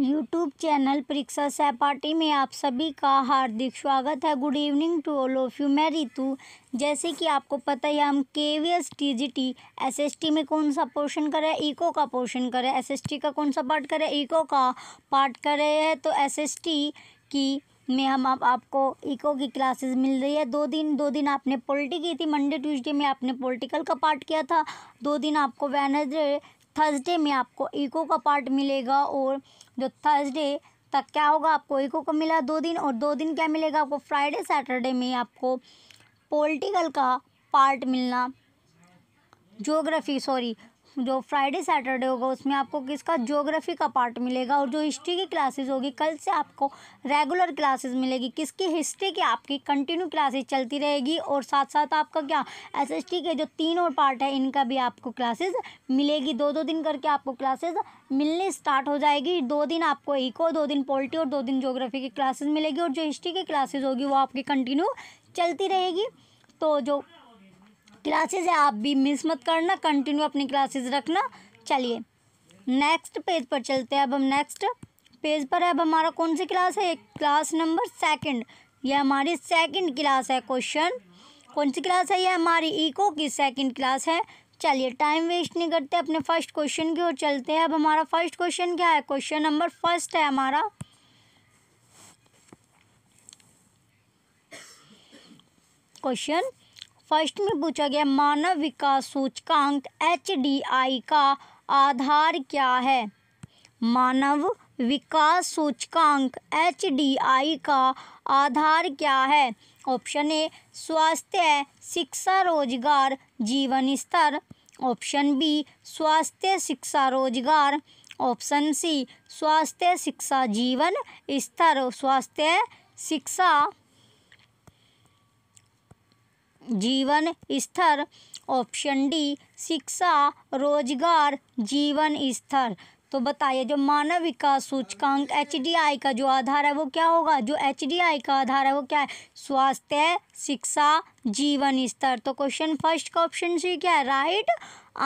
YouTube channel परीक्षा सहपाठी में आप सभी का हार्दिक स्वागत है good evening to all of you मैं रितु जैसे कि आपको पता है हम K V S T G T S S T में कौन सा पोर्शन करें इको का पोर्शन करें एस एस टी का कौन सा पार्ट करें इको का पार्ट कर रहे हैं तो एस एस टी की में हम आप आपको इको की क्लासेस मिल रही है दो दिन दो दिन आपने पोलिटी की थी मंडे ट्यूजडे में आपने पोलिटिकल का पार्ट किया था दो दिन आपको वेनसडे थर्सडे में आपको इको का पार्ट मिलेगा और जो थर्सडे तक क्या होगा आपको इको को मिला दो दिन और दो दिन क्या मिलेगा आपको फ्राइडे सैटरडे में आपको पॉलिटिकल का पार्ट मिलना जोग्राफी सॉरी जो फ्राइडे सैटरडे होगा उसमें आपको किसका ज्योग्राफी का पार्ट मिलेगा और जो हिस्ट्री की क्लासेस होगी कल से आपको रेगुलर क्लासेस मिलेगी किसकी हिस्ट्री की आपकी कंटिन्यू क्लासेस चलती रहेगी और साथ साथ आपका क्या एस के जो तीन और पार्ट है इनका भी आपको क्लासेस मिलेगी दो दो दिन करके आपको क्लासेज मिलनी स्टार्ट हो जाएगी दो दिन आपको इको दो दिन पोल्ट्री और दो दिन जोग्राफी की क्लासेज मिलेगी और जो हिस्ट्री की क्लासेज होगी वो आपकी कंटिन्यू चलती रहेगी तो जो क्लासेज है आप भी मिस मत करना कंटिन्यू अपनी क्लासेज रखना चलिए नेक्स्ट पेज पर चलते हैं अब हम नेक्स्ट पेज पर है अब हमारा कौन सी क्लास है क्लास नंबर सेकंड ये हमारी सेकंड क्लास है क्वेश्चन कौन सी क्लास है ये हमारी इको की सेकंड क्लास है चलिए टाइम वेस्ट नहीं करते अपने फर्स्ट क्वेश्चन की ओर चलते हैं अब हमारा फर्स्ट क्वेश्चन क्या है क्वेश्चन नंबर फर्स्ट है हमारा क्वेश्चन फर्स्ट में पूछा गया मानव विकास सूचकांक एच का आधार क्या है मानव विकास सूचकांक एच का आधार क्या है ऑप्शन ए स्वास्थ्य शिक्षा रोजगार जीवन स्तर ऑप्शन बी स्वास्थ्य शिक्षा रोजगार ऑप्शन सी स्वास्थ्य शिक्षा जीवन स्तर स्वास्थ्य शिक्षा जीवन स्तर ऑप्शन डी शिक्षा रोजगार जीवन स्तर तो बताइए जो मानव विकास सूचकांक एच का जो आधार है वो क्या होगा जो एच का आधार है वो क्या है स्वास्थ्य शिक्षा जीवन स्तर तो क्वेश्चन फर्स्ट का ऑप्शन सी क्या है राइट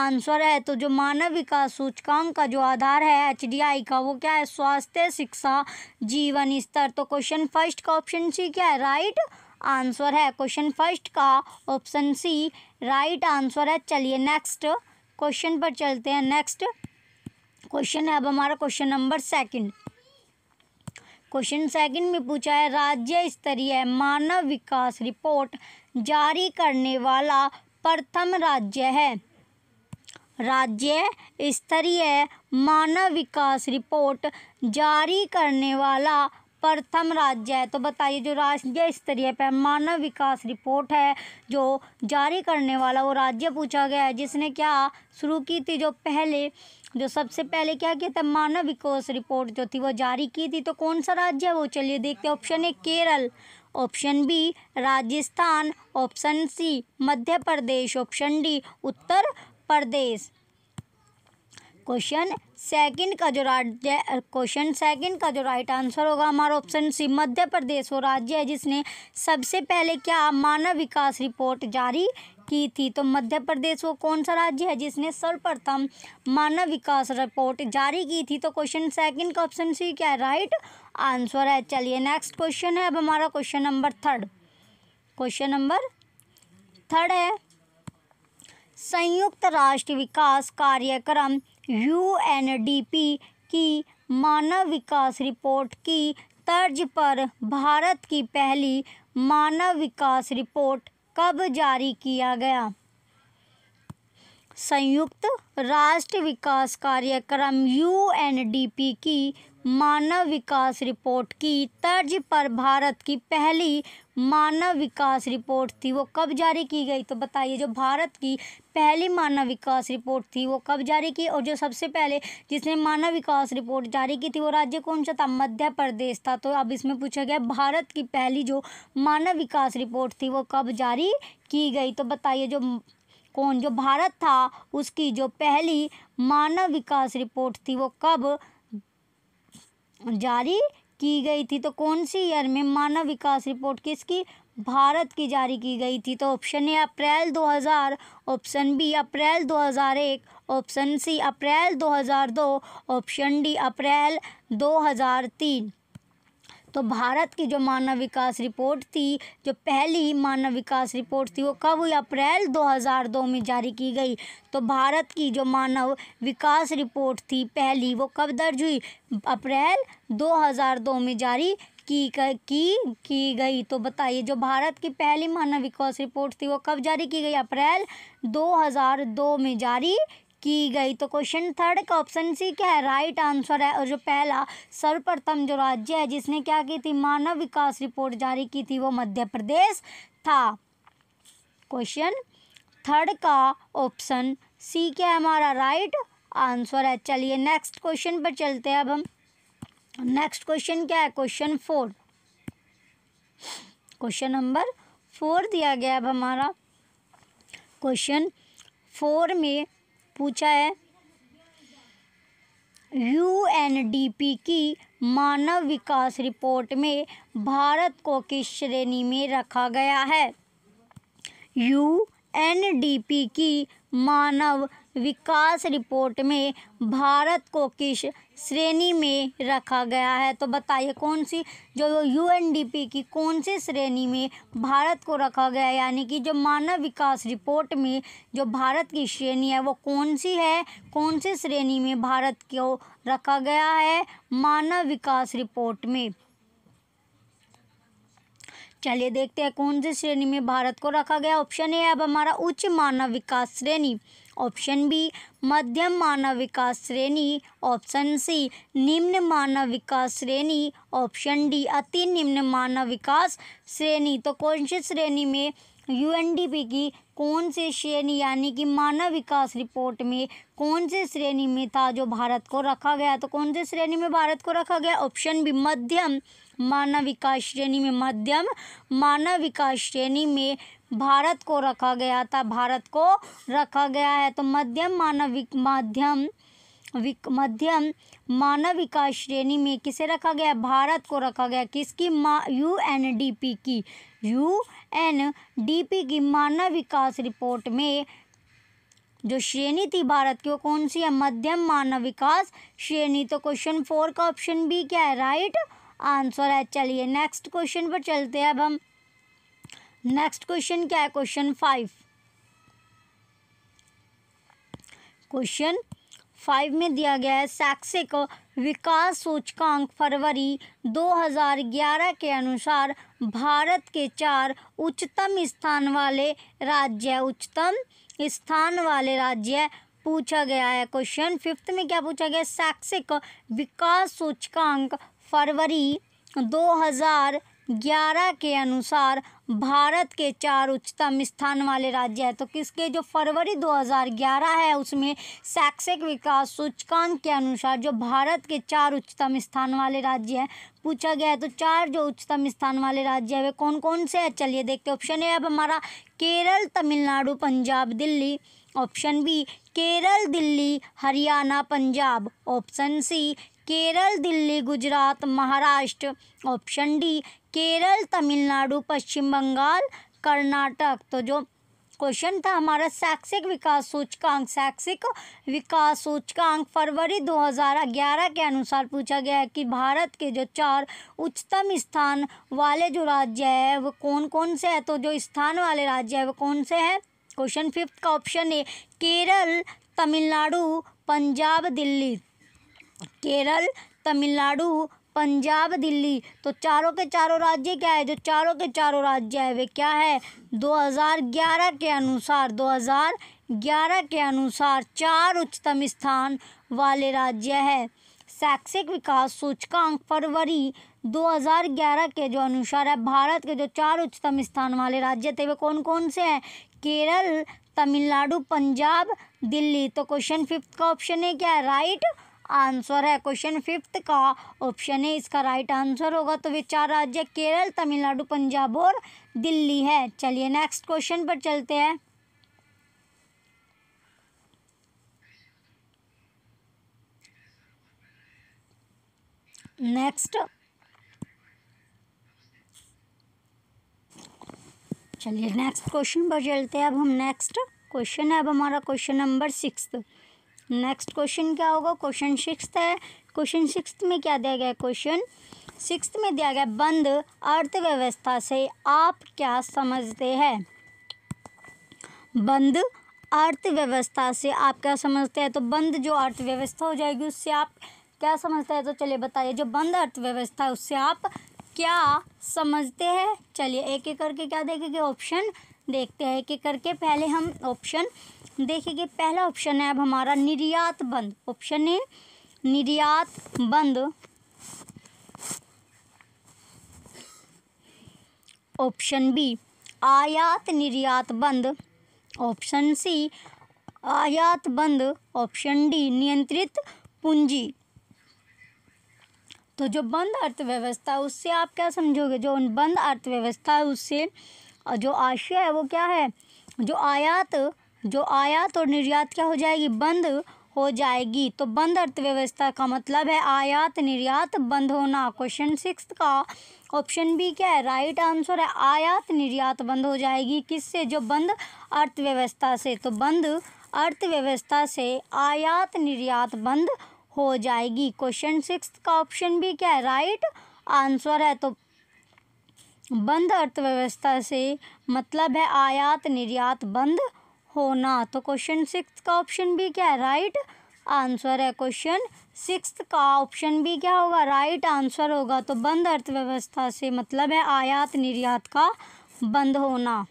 आंसर है तो जो मानव विकास सूचकांक का जो आधार है एच का वो क्या है स्वास्थ्य शिक्षा जीवन स्तर तो क्वेश्चन फर्स्ट का ऑप्शन सी क्या है राइट right? आंसर है क्वेश्चन फर्स्ट का ऑप्शन सी राइट आंसर है चलिए नेक्स्ट क्वेश्चन पर चलते हैं नेक्स्ट क्वेश्चन है अब हमारा question number second question second में पूछा है राज्य स्तरीय मानव विकास रिपोर्ट जारी करने वाला प्रथम राज्य है राज्य स्तरीय मानव विकास रिपोर्ट जारी करने वाला प्रथम राज्य है तो बताइए जो राज्य स्तरीय पैमाना विकास रिपोर्ट है जो जारी करने वाला वो राज्य पूछा गया है जिसने क्या शुरू की थी जो पहले जो सबसे पहले क्या किया था मानव विकास रिपोर्ट जो थी वो जारी की थी तो कौन सा राज्य है वो चलिए देखते हैं option A Kerala option B Rajasthan option C Madhya Pradesh option D Uttar Pradesh question second का जो क्वेश्चन सेकंड का जो राइट आंसर होगा हमारा ऑप्शन सी मध्य प्रदेश वो राज्य है जिसने सबसे पहले क्या मानव विकास रिपोर्ट जारी की थी तो मध्य प्रदेश वो कौन सा राज्य है जिसने सर्वप्रथम मानव विकास रिपोर्ट जारी की थी तो क्वेश्चन सेकंड का ऑप्शन सी क्या है राइट आंसर है चलिए नेक्स्ट क्वेश्चन है अब हमारा question number third question number third है संयुक्त राष्ट्र विकास कार्यक्रम यूएनडीपी की मानव विकास रिपोर्ट की तर्ज पर भारत की पहली मानव विकास रिपोर्ट कब जारी किया गया संयुक्त राष्ट्र विकास कार्यक्रम यूएनडीपी की मानव विकास रिपोर्ट की तर्ज पर भारत की पहली मानव विकास रिपोर्ट थी वो कब जारी की गई तो बताइए जो भारत की पहली मानव विकास रिपोर्ट थी वो कब जारी की और जो सबसे पहले जिसने मानव विकास रिपोर्ट जारी की थी वो राज्य कौन सा था मध्य प्रदेश था तो अब इसमें पूछा गया भारत की पहली जो मानव विकास रिपोर्ट थी वो कब जारी की गई तो बताइए जो कौन जो भारत था उसकी जो पहली मानव विकास रिपोर्ट थी वो कब जारी की गई थी तो कौन सी ईयर में मानव विकास रिपोर्ट किसकी भारत की जारी की गई थी तो option A April 2000 option B April 2001 option C April 2002 option D April 2003 तो भारत की जो मानव विकास रिपोर्ट थी जो पहली मानव विकास रिपोर्ट थी वो कब हुई अप्रैल 2002 में जारी की गई तो भारत की जो मानव विकास रिपोर्ट थी पहली वो कब दर्ज हुई अप्रैल 2002 में जारी की की की गई तो बताइए जो भारत की पहली मानव विकास रिपोर्ट थी वो कब जारी की गई अप्रैल 2002 में जारी की गई तो क्वेश्चन थर्ड का ऑप्शन सी क्या है राइट आंसर है और जो पहला सर्वप्रथम जो राज्य है जिसने क्या की थी मानव विकास रिपोर्ट जारी की थी वो मध्य प्रदेश था क्वेश्चन थर्ड का ऑप्शन सी क्या है हमारा राइट आंसर है चलिए नेक्स्ट क्वेश्चन पर चलते हैं अब हम नेक्स्ट क्वेश्चन क्या है question four question number four दिया गया अब हमारा क्वेश्चन फोर में पूछा है यूएनडीपी की मानव विकास रिपोर्ट में भारत को किस श्रेणी में रखा गया है यूएनडीपी की मानव विकास रिपोर्ट में भारत को किस श्रेणी में रखा गया है तो बताइए कौन सी जो पी की कौन सी श्रेणी में भारत को रखा गया है यानी कि जो मानव विकास रिपोर्ट में जो भारत की श्रेणी है वो कौन सी है कौन सी श्रेणी में भारत को रखा गया है मानव विकास रिपोर्ट में चलिए देखते हैं कौन सी श्रेणी में भारत को रखा गया ऑप्शन ए अब हमारा उच्च मानव विकास श्रेणी ऑप्शन बी मध्यम मानव विकास श्रेणी ऑप्शन सी निम्न मानव विकास श्रेणी ऑप्शन डी अति निम्न मानव विकास श्रेणी तो कौन सी श्रेणी में यूएनडीपी की कौन सी श्रेणी यानी कि मानव विकास रिपोर्ट में कौन सी श्रेणी में था जो भारत को रखा गया तो कौन सी श्रेणी में भारत को रखा गया ऑप्शन बी मध्यम मानव विकास श्रेणी में मध्यम मानव विकास श्रेणी में भारत को रखा गया था भारत को रखा गया है तो मध्यम मानव माध्यम विक मध्यम मानव विकास श्रेणी में किसे रखा गया भारत को रखा गया किसकी मा यू एन डी पी की यू एन डी पी की मानव विकास रिपोर्ट में जो श्रेणी थी भारत की वो कौन सी है मध्यम मानव विकास श्रेणी तो क्वेश्चन फोर का ऑप्शन बी क्या है राइट आंसर है चलिए नेक्स्ट क्वेश्चन पर चलते हैं अब हम नेक्स्ट क्वेश्चन क्या है क्वेश्चन फाइव क्वेश्चन फाइव में दिया गया है शैक्षिक विकास सूचकांक फरवरी 2011 के अनुसार भारत के चार उच्चतम स्थान वाले राज्य उच्चतम स्थान वाले राज्य पूछा गया है क्वेश्चन फिफ्थ में क्या पूछा गया शैक्षिक विकास सूचकांक फरवरी ग्यारह के अनुसार भारत के चार उच्चतम स्थान वाले राज्य हैं तो किसके जो फरवरी 2011 है उसमें शैक्षिक विकास सूचकांक के अनुसार जो भारत के चार उच्चतम स्थान वाले राज्य हैं पूछा गया है तो चार जो उच्चतम स्थान वाले राज्य है वे कौन कौन से हैं चलिए देखते ऑप्शन ए अब हमारा Kerala Tamil Nadu Punjab Delhi option B Kerala Delhi Haryana Punjab option C Kerala Delhi Gujarat Maharashtra option D Kerala Tamil Nadu Paschim Bangal Karnataka तो जो क्वेश्चन था हमारा शैक्षिक विकास सूचकांक शैक्षिक विकास सूचकांक फरवरी 2011 के अनुसार पूछा गया है कि भारत के जो चार उच्चतम स्थान वाले जो राज्य है वो कौन कौन से है तो जो स्थान वाले राज्य है वो कौन से हैं क्वेश्चन फिफ्थ का ऑप्शन ए केरल तमिलनाडु पंजाब दिल्ली केरल तमिलनाडु पंजाब दिल्ली तो चारों के चारों राज्य क्या है जो चारों के चारों राज्य है वे क्या है 2011 के अनुसार 2011 के अनुसार चार उच्चतम स्थान वाले राज्य है शैक्षिक विकास सूचकांक फरवरी 2011 के जो अनुसार है भारत के जो चार उच्चतम स्थान वाले राज्य थे वे कौन कौन से हैं केरल तमिलनाडु पंजाब दिल्ली तो क्वेश्चन फिफ्थ का ऑप्शन है क्या है राइट right? आंसर है क्वेश्चन फिफ्थ का ऑप्शन है इसका राइट आंसर होगा तो वे चार राज्य केरल तमिलनाडु पंजाब और दिल्ली है चलिए नेक्स्ट क्वेश्चन पर चलते हैं नेक्स्ट चलिए नेक्स्ट क्वेश्चन पर चलते हैं अब हम नेक्स्ट क्वेश्चन है अब हमारा question number six next question क्या होगा क्वेश्चन सिक्स है क्वेश्चन सिक्स में क्या दिया गया क्वेश्चन सिक्स में दिया गया बंद अर्थव्यवस्था से आप क्या समझते हैं बंद अर्थव्यवस्था से आप क्या समझते हैं तो बंद जो अर्थव्यवस्था हो जाएगी उससे आप क्या समझते हैं तो चलिए बताइए जो बंद अर्थव्यवस्था है उससे आप क्या समझते हैं चलिए एक एक करके क्या देखेंगे ऑप्शन देखते हैं कि करके पहले हम ऑप्शन देखेंगे पहला ऑप्शन है अब हमारा निर्यात बंद ऑप्शन ए निर्यात बंद ऑप्शन बी आयात निर्यात बंद ऑप्शन सी आयात बंद ऑप्शन डी नियंत्रित पूंजी तो जो बंद अर्थव्यवस्था उससे आप क्या समझोगे जो बंद अर्थव्यवस्था है उससे जो आशिया है वो क्या है जो आयात जो आयात और निर्यात क्या हो जाएगी बंद हो जाएगी तो बंद अर्थव्यवस्था का मतलब है आयात निर्यात बंद होना क्वेश्चन सिक्स का ऑप्शन बी क्या है राइट आंसर है आयात निर्यात बंद हो जाएगी किससे जो बंद अर्थव्यवस्था से तो बंद अर्थव्यवस्था से आयात निर्यात बंद हो जाएगी क्वेश्चन सिक्स का ऑप्शन बी क्या है राइट आंसर है तो बंद अर्थव्यवस्था से मतलब है आयात निर्यात बंद होना तो क्वेश्चन सिक्स का ऑप्शन भी क्या है राइट आंसर है क्वेश्चन सिक्स का ऑप्शन भी क्या होगा राइट आंसर होगा तो बंद अर्थव्यवस्था से मतलब है आयात निर्यात का बंद होना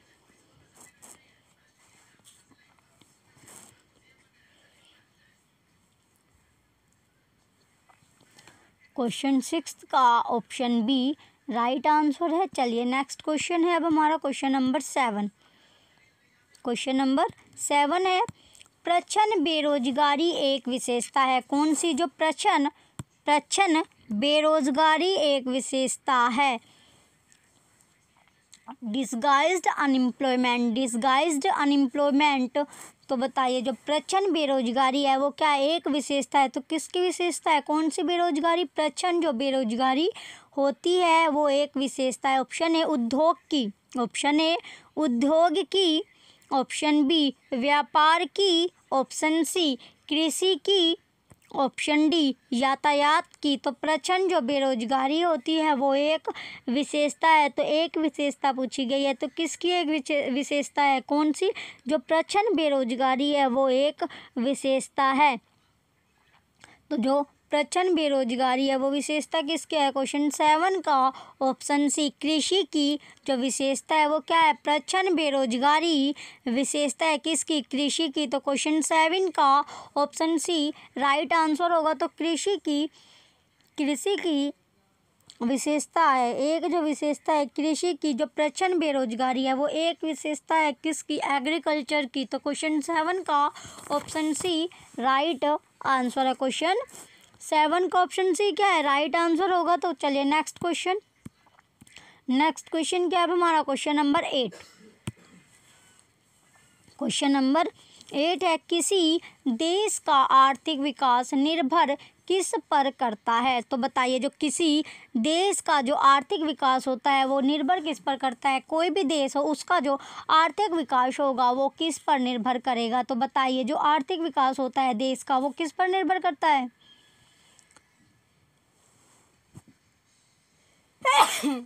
क्वेश्चन सिक्स का ऑप्शन बी राइट आंसर है चलिए नेक्स्ट क्वेश्चन है अब हमारा question number seven question number seven है प्रच्छन बेरोजगारी एक विशेषता है कौन सी जो प्रछन प्रच्छन बेरोजगारी एक विशेषता है डिसगाइज अनएम्प्लॉयमेंट डिसगाइज अनएम्प्लॉयमेंट तो बताइए जो प्रचन बेरोजगारी है वो क्या एक विशेषता है तो किसकी विशेषता है कौन सी बेरोजगारी प्रच्छन जो बेरोजगारी होती है वो एक विशेषता है ऑप्शन ए उद्योग की ऑप्शन ए उद्योग की ऑप्शन बी व्यापार की ऑप्शन सी कृषि की ऑप्शन डी यातायात की तो प्रचंड जो बेरोजगारी होती है वो एक विशेषता है तो एक विशेषता पूछी गई है तो किसकी एक विशेषता है कौन सी जो प्रचंड बेरोजगारी है वो एक विशेषता है तो जो प्रचंड बेरोजगारी है वो विशेषता किसके है क्वेश्चन सेवन का ऑप्शन सी कृषि की जो विशेषता है वो क्या है प्रचंड बेरोजगारी विशेषता है किसकी कृषि की तो क्वेश्चन सेवन का ऑप्शन सी राइट आंसर होगा तो कृषि की कृषि की विशेषता है एक जो विशेषता है कृषि की जो प्रचंड बेरोजगारी है वो एक विशेषता है किसकी एग्रीकल्चर की तो क्वेश्चन सेवन का ऑप्शन सी राइट आंसर है क्वेश्चन सेवन का ऑप्शन सी क्या है राइट right आंसर होगा तो चलिए नेक्स्ट क्वेश्चन नेक्स्ट क्वेश्चन क्या है हमारा question number eight question number eight है किसी देश का आर्थिक विकास निर्भर किस पर करता है तो बताइए जो किसी देश का जो आर्थिक विकास होता है वो निर्भर किस पर करता है कोई भी देश हो उसका जो आर्थिक विकास होगा वो किस पर निर्भर करेगा तो बताइए जो आर्थिक विकास होता है देश का वो किस पर निर्भर करता है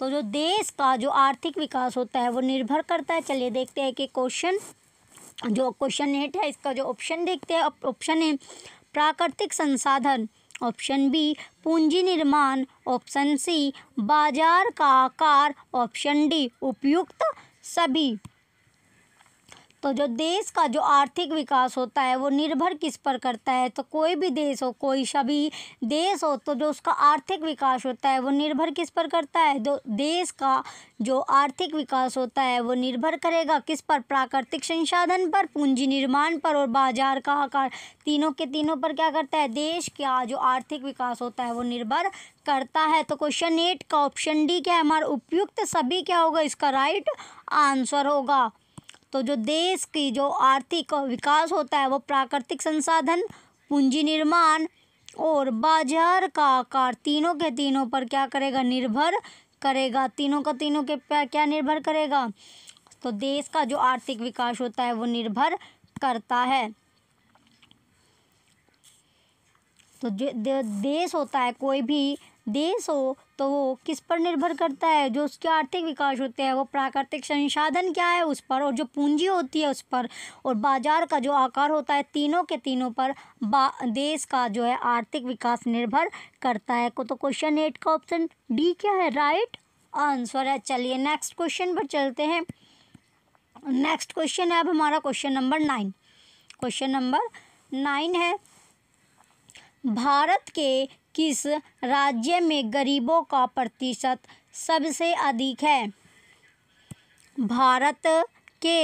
तो जो देश का जो आर्थिक विकास होता है वो निर्भर करता है चलिए देखते हैं कि क्वेश्चन जो क्वेश्चन एट है इसका जो ऑप्शन देखते हैं ऑप्शन है प्राकृतिक संसाधन ऑप्शन बी पूंजी निर्माण ऑप्शन सी बाजार का आकार ऑप्शन डी उपयुक्त सभी तो जो देश का जो आर्थिक विकास होता है वो निर्भर किस पर करता है तो कोई भी देश हो कोई सभी देश हो तो जो उसका आर्थिक विकास होता है वो निर्भर किस पर करता है जो देश का जो आर्थिक विकास होता है वो निर्भर करेगा किस पर प्राकृतिक संसाधन पर पूंजी निर्माण पर और बाजार का आकार तीनों के तीनों पर क्या करता है देश का जो आर्थिक विकास होता है वो निर्भर करता है तो क्वेश्चन एट का ऑप्शन डी क्या है हमारा उपयुक्त सभी क्या होगा इसका राइट आंसर होगा तो जो देश की जो आर्थिक विकास होता है वो प्राकृतिक संसाधन पूंजी निर्माण और बाजार का आकार तीनों के तीनों पर क्या करेगा निर्भर करेगा तीनों का तीनों के क्या निर्भर करेगा तो देश का जो आर्थिक विकास होता है वो निर्भर करता है तो जो देश होता है कोई भी देश हो तो वो किस पर निर्भर करता है जो उसके आर्थिक विकास होते हैं वो प्राकृतिक संसाधन क्या है उस पर और जो पूंजी होती है उस पर और बाजार का जो आकार होता है तीनों के तीनों पर देश का जो है आर्थिक विकास निर्भर करता है को तो क्वेश्चन एट का ऑप्शन डी क्या है राइट आंसर है चलिए नेक्स्ट क्वेश्चन पर चलते हैं नेक्स्ट क्वेश्चन है अब हमारा question number nine question number nine है भारत के किस राज्य में गरीबों का प्रतिशत सबसे अधिक है भारत के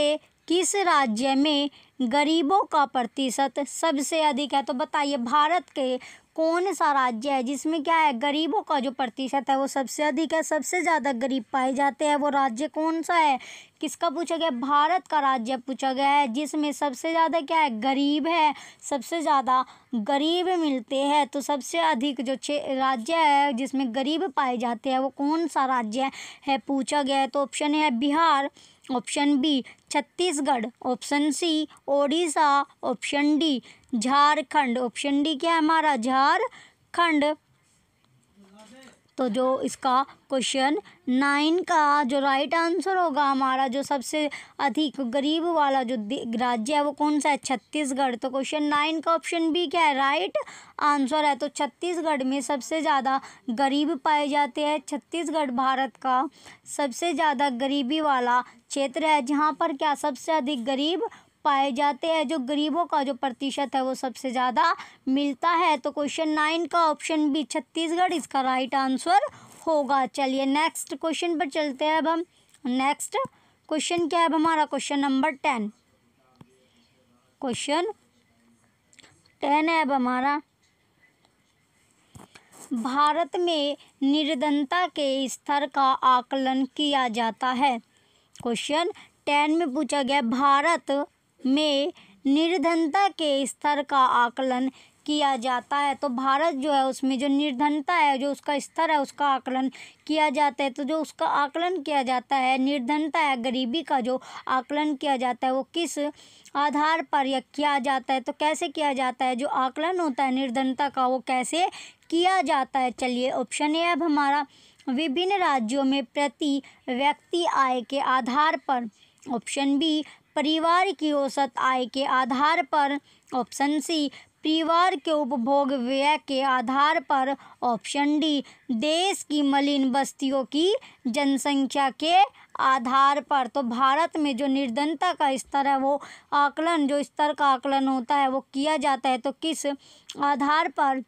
किस राज्य में गरीबों का प्रतिशत सबसे अधिक है तो बताइए भारत के कौन सा राज्य है जिसमें क्या है गरीबों का जो प्रतिशत है वो सबसे अधिक है सबसे ज़्यादा गरीब पाए जाते हैं वो राज्य कौन सा है किसका पूछा गया भारत का राज्य पूछा गया है जिसमें सबसे ज़्यादा क्या है गरीब है सबसे ज़्यादा गरीब मिलते हैं तो सबसे अधिक जो छः राज्य है जिसमें गरीब पाए जाते हैं वो कौन सा राज्य है पूछा गया है तो ऑप्शन है Bihar option B Chhattisgarh option C Odisha option D Jharkhand option D क्या है हमारा झारखंड तो जो इसका क्वेश्चन नाइन का जो राइट आंसर होगा हमारा जो सबसे अधिक गरीब वाला जो राज्य है वो कौन सा है छत्तीसगढ़ तो क्वेश्चन नाइन का ऑप्शन बी क्या है राइट आंसर है तो छत्तीसगढ़ में सबसे ज़्यादा गरीब पाए जाते हैं छत्तीसगढ़ भारत का सबसे ज़्यादा गरीबी वाला क्षेत्र है जहाँ पर क्या सबसे अधिक गरीब पाए जाते हैं जो गरीबों का जो प्रतिशत है वो सबसे ज़्यादा मिलता है तो क्वेश्चन नाइन का ऑप्शन बी छत्तीसगढ़ इसका राइट आंसर होगा चलिए नेक्स्ट क्वेश्चन पर चलते हैं अब हम नेक्स्ट क्वेश्चन क्या है अब हमारा question number ten question ten है अब हमारा भारत में निर्धनता के स्तर का आकलन किया जाता है क्वेश्चन टेन में पूछा गया भारत में निर्धनता के स्तर का आकलन किया जाता है तो भारत जो है उसमें जो निर्धनता है जो उसका स्तर है उसका आकलन किया जाता है तो जो उसका आकलन किया जाता है निर्धनता है गरीबी का जो आकलन किया जाता है वो किस आधार पर या किया जाता है तो कैसे किया जाता है जो आकलन होता है निर्धनता का वो कैसे किया जाता है चलिए ऑप्शन ए अब हमारा विभिन्न राज्यों में प्रति व्यक्ति आय के आधार पर ऑप्शन बी परिवार की औसत आय के आधार पर ऑप्शन सी परिवार के उपभोग व्यय के आधार पर ऑप्शन डी देश की मलिन बस्तियों की जनसंख्या के आधार पर तो भारत में जो निर्धनता का स्तर है वो आकलन जो स्तर का आकलन होता है वो किया जाता है तो किस आधार पर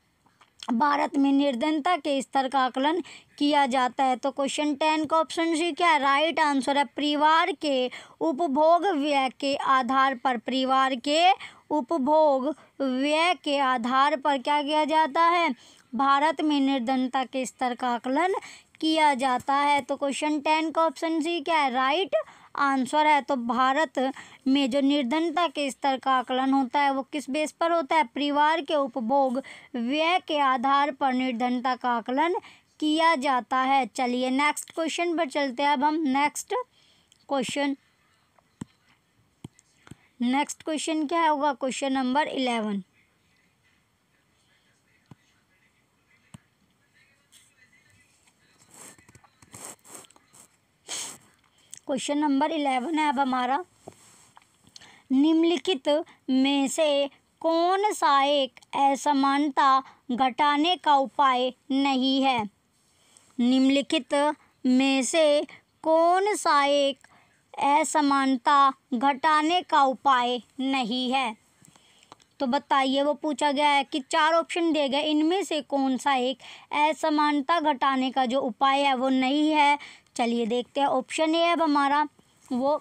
भारत में निर्धनता के स्तर का आकलन किया जाता है तो क्वेश्चन टेन का ऑप्शन सी क्या है राइट आंसर है परिवार के उपभोग व्यय के आधार पर परिवार के उपभोग व्यय के आधार पर क्या किया जाता है भारत में निर्धनता के स्तर का आकलन किया जाता है तो क्वेश्चन टेन का ऑप्शन सी क्या है राइट आंसर है तो भारत में जो निर्धनता के स्तर का आकलन होता है वो किस बेस पर होता है परिवार के उपभोग व्यय के आधार पर निर्धनता का आकलन किया जाता है चलिए नेक्स्ट क्वेश्चन पर चलते हैं अब हम नेक्स्ट क्वेश्चन नेक्स्ट क्वेश्चन क्या होगा question number eleven question number eleven है अब हमारा निम्नलिखित में से कौन सा एक असमानता घटाने का उपाय नहीं है निम्नलिखित में से कौन सा एक असमानता घटाने का उपाय नहीं है तो बताइए वो पूछा गया है कि चार ऑप्शन दिए गए इनमें से कौन सा एक असमानता घटाने का जो उपाय है वो नहीं है चलिए देखते हैं ऑप्शन ए है हमारा वो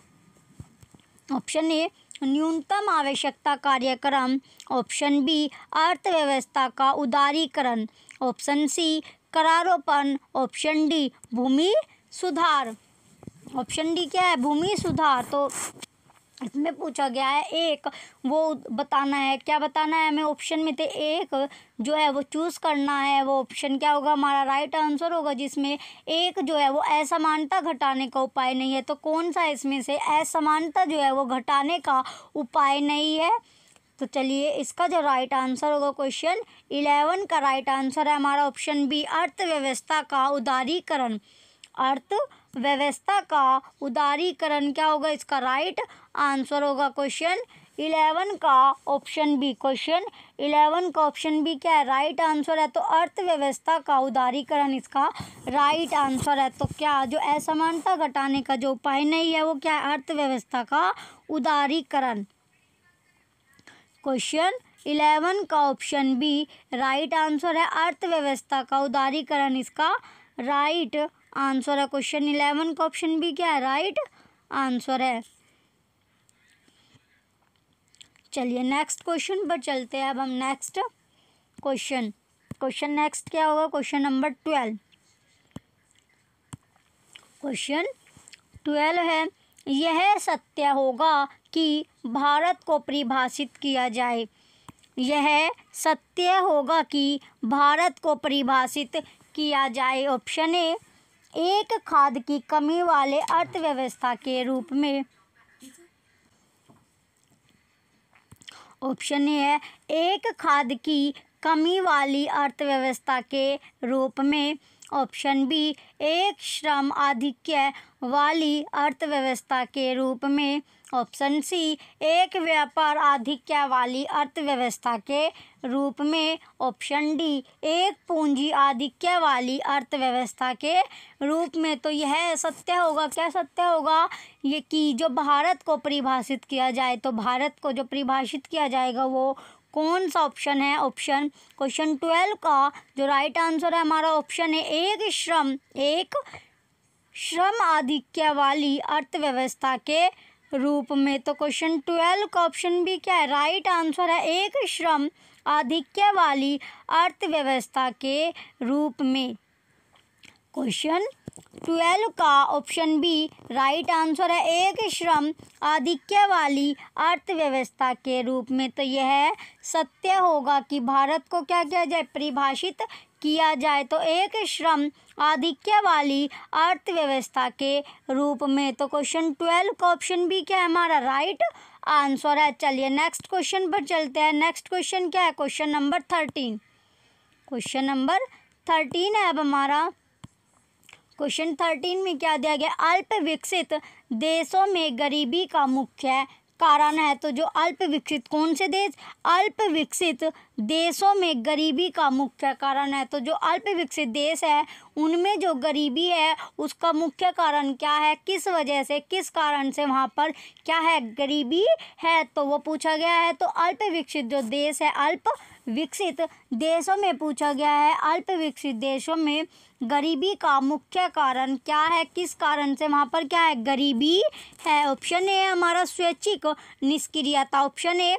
ऑप्शन ए न्यूनतम आवश्यकता कार्यक्रम ऑप्शन बी अर्थव्यवस्था का उदारीकरण ऑप्शन सी करारोपण ऑप्शन डी भूमि सुधार ऑप्शन डी क्या है भूमि सुधार तो इसमें पूछा गया है एक वो बताना है क्या बताना है हमें ऑप्शन में थे एक जो है वो चूज़ करना है वो ऑप्शन क्या होगा हमारा राइट आंसर होगा जिसमें एक जो है वो असमानता घटाने का उपाय नहीं है तो कौन सा इसमें से असमानता जो है वो घटाने का उपाय नहीं है तो चलिए इसका जो राइट आंसर होगा क्वेश्चन इलेवन का राइट आंसर है हमारा ऑप्शन बी अर्थव्यवस्था का उदारीकरण अर्थव्यवस्था का उदारीकरण क्या होगा इसका राइट आंसर होगा क्वेश्चन इलेवन का ऑप्शन बी क्वेश्चन इलेवन का ऑप्शन बी क्या है राइट आंसर है तो अर्थव्यवस्था का उदारीकरण इसका राइट आंसर है तो क्या जो असमानता घटाने का जो उपाय नहीं है वो क्या है अर्थव्यवस्था का उदारीकरण क्वेश्चन इलेवन का ऑप्शन बी राइट आंसर है अर्थव्यवस्था का उदारीकरण इसका राइट आंसर है क्वेश्चन इलेवन का ऑप्शन बी क्या है राइट आंसर है चलिए नेक्स्ट क्वेश्चन पर चलते हैं अब हम नेक्स्ट क्वेश्चन क्वेश्चन नेक्स्ट क्या होगा question number twelve question twelve है यह सत्य होगा कि भारत को परिभाषित किया जाए यह सत्य होगा कि भारत को परिभाषित किया जाए ऑप्शन ए एक खाद की कमी वाले अर्थव्यवस्था के रूप में ऑप्शन ए है एक खाद की कमी वाली अर्थव्यवस्था के रूप में ऑप्शन बी एक श्रम आधिक्य वाली अर्थव्यवस्था के रूप में ऑप्शन सी एक व्यापार आधिक्य वाली अर्थव्यवस्था के रूप में ऑप्शन डी एक पूंजी आधिक्य वाली अर्थव्यवस्था के रूप में तो यह सत्य होगा क्या सत्य होगा ये कि जो भारत को परिभाषित किया जाए तो भारत को जो परिभाषित किया जाएगा वो कौन सा ऑप्शन है ऑप्शन क्वेश्चन ट्वेल्व का जो राइट आंसर है हमारा ऑप्शन है एक श्रम एक श्रम आधिक्य वाली अर्थव्यवस्था के रूप में तो क्वेश्चन ट्वेल्व का ऑप्शन भी क्या है राइट आंसर है एक श्रम आधिक्य वाली अर्थव्यवस्था के रूप में क्वेश्चन ट्वेल्व का ऑप्शन बी राइट आंसर है एक श्रम आधिक्य वाली अर्थव्यवस्था के रूप में तो यह सत्य होगा कि भारत को क्या किया जाए परिभाषित किया जाए तो एक श्रम आधिक्य वाली अर्थव्यवस्था के रूप में तो क्वेश्चन ट्वेल्व का ऑप्शन भी क्या है हमारा राइट आंसर है चलिए नेक्स्ट क्वेश्चन पर चलते हैं नेक्स्ट क्वेश्चन क्या है question number thirteen question number thirteen है अब हमारा क्वेश्चन थर्टीन में क्या दिया गया अल्प विकसित देशों में गरीबी का मुख्य कारण है तो जो अल्प विकसित कौन से देश अल्प विकसित देशों में गरीबी का मुख्य कारण है तो जो अल्प विकसित देश है उनमें जो गरीबी है उसका मुख्य कारण क्या है किस वजह से किस कारण से वहाँ पर क्या है गरीबी है तो वो पूछा गया है तो अल्प विकसित जो देश है अल्प विकसित देशों में पूछा गया है अल्प विकसित देशों में गरीबी का मुख्य कारण क्या है किस कारण से वहाँ पर क्या है गरीबी है ऑप्शन ए हमारा स्वैच्छिक निष्क्रियता ऑप्शन ए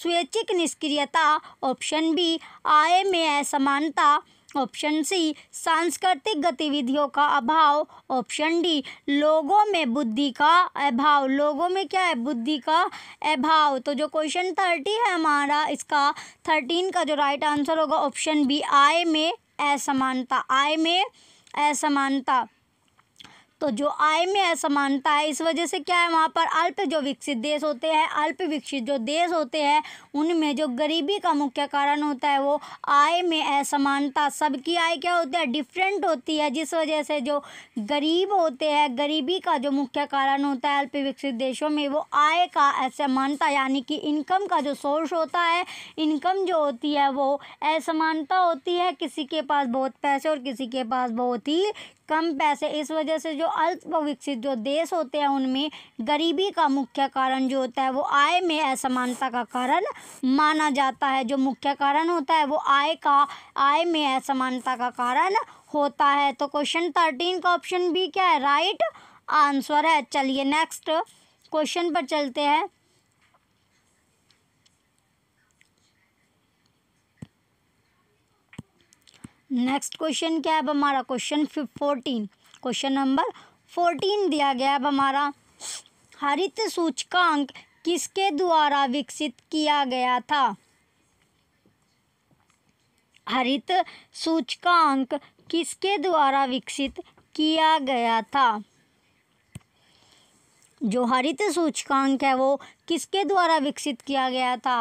स्वैच्छिक निष्क्रियता ऑप्शन बी आय में असमानता ऑप्शन सी सांस्कृतिक गतिविधियों का अभाव ऑप्शन डी लोगों में बुद्धि का अभाव लोगों में क्या है बुद्धि का अभाव तो जो क्वेश्चन थर्टी है हमारा इसका थर्टीन का जो राइट आंसर होगा ऑप्शन बी आय में असमानता आय में असमानता तो जो आय में असमानता है इस वजह से क्या है वहाँ पर अल्प जो विकसित देश होते हैं अल्प विकसित जो देश होते हैं उनमें जो गरीबी का मुख्य कारण होता है वो आय में असमानता सबकी आय क्या होती है डिफरेंट होती है जिस वजह से जो गरीब होते हैं गरीबी का जो मुख्य कारण होता है अल्प विकसित देशों में वो आय का असमानता यानी कि इनकम का जो सोर्स होता है इनकम जो होती है वो असमानता होती है किसी के पास बहुत पैसे और किसी के पास बहुत ही कम पैसे इस वजह से जो अल्प विकसित जो देश होते हैं उनमें गरीबी का मुख्य कारण जो होता है वो आय में असमानता का कारण माना जाता है जो मुख्य कारण होता है वो आय का आय में असमानता का कारण होता है तो क्वेश्चन थर्टीन का ऑप्शन भी क्या है राइट आंसर है चलिए नेक्स्ट क्वेश्चन पर चलते हैं नेक्स्ट क्वेश्चन क्या है अब हमारा question fourteen question number fourteen दिया गया अब हमारा हरित सूचकांक किसके द्वारा विकसित किया गया था हरित सूचकांक किसके द्वारा विकसित किया गया था जो हरित सूचकांक है वो किसके द्वारा विकसित किया गया था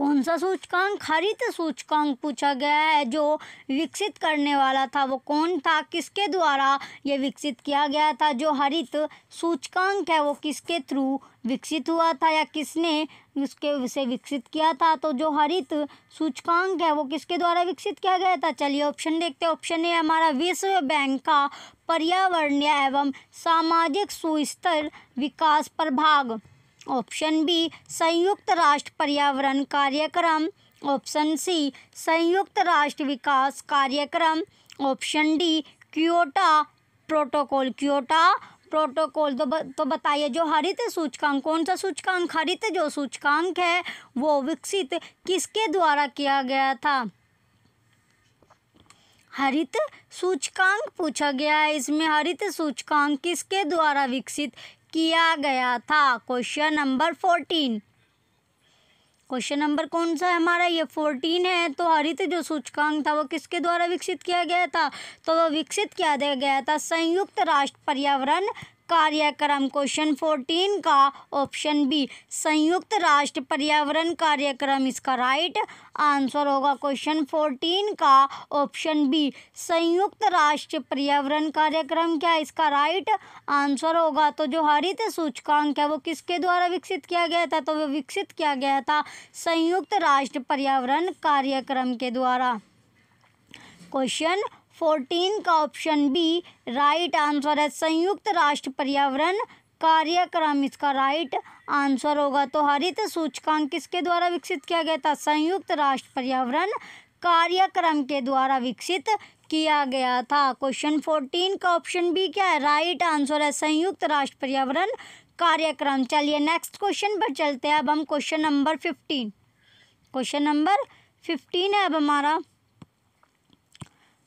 कौन सा सूचकांक हरित सूचकांक पूछा गया है जो विकसित करने वाला था वो कौन था किसके द्वारा ये विकसित किया गया था जो हरित सूचकांक है वो किसके थ्रू विकसित हुआ था या किसने उसके उसे विकसित किया था तो जो हरित सूचकांक है वो किसके द्वारा विकसित किया गया था चलिए ऑप्शन देखते हैं ऑप्शन ए हमारा विश्व बैंक का पर्यावरणीय एवं सामाजिक सुस्तर विकास प्रभाग ऑप्शन बी संयुक्त राष्ट्र पर्यावरण कार्यक्रम ऑप्शन सी संयुक्त राष्ट्र विकास कार्यक्रम option D Kyoto protocol Kyoto protocol तो ब, तो बताइए जो हरित सूचकांक कौन सा सूचकांक हरित जो सूचकांक है वो विकसित किसके द्वारा किया गया था हरित सूचकांक पूछा गया है इसमें हरित सूचकांक किसके द्वारा विकसित किया गया था question number fourteen question number कौन सा है हमारा ये फोर्टीन है तो हरित जो सूचकांक था वो किसके द्वारा विकसित किया गया था तो वो विकसित किया गया था संयुक्त राष्ट्र पर्यावरण कार्यक्रम क्वेश्चन फोर्टीन का ऑप्शन बी संयुक्त राष्ट्र पर्यावरण कार्यक्रम इसका राइट आंसर होगा क्वेश्चन फोर्टीन का ऑप्शन बी संयुक्त राष्ट्र पर्यावरण कार्यक्रम क्या इसका राइट आंसर होगा तो जो हरित सूचकांक है वो किसके द्वारा विकसित किया गया था तो वो विकसित किया गया था संयुक्त राष्ट्र पर्यावरण कार्यक्रम के द्वारा क्वेश्चन फोर्टीन का ऑप्शन बी राइट आंसर है संयुक्त राष्ट्र पर्यावरण कार्यक्रम इसका राइट आंसर होगा तो हरित सूचकांक किसके द्वारा विकसित किया गया था संयुक्त राष्ट्र पर्यावरण कार्यक्रम के द्वारा विकसित किया गया था क्वेश्चन फोर्टीन का ऑप्शन बी क्या है राइट आंसर है संयुक्त राष्ट्र पर्यावरण कार्यक्रम चलिए नेक्स्ट क्वेश्चन पर चलते हैं अब हम question number fifteen question number fifteen है अब हमारा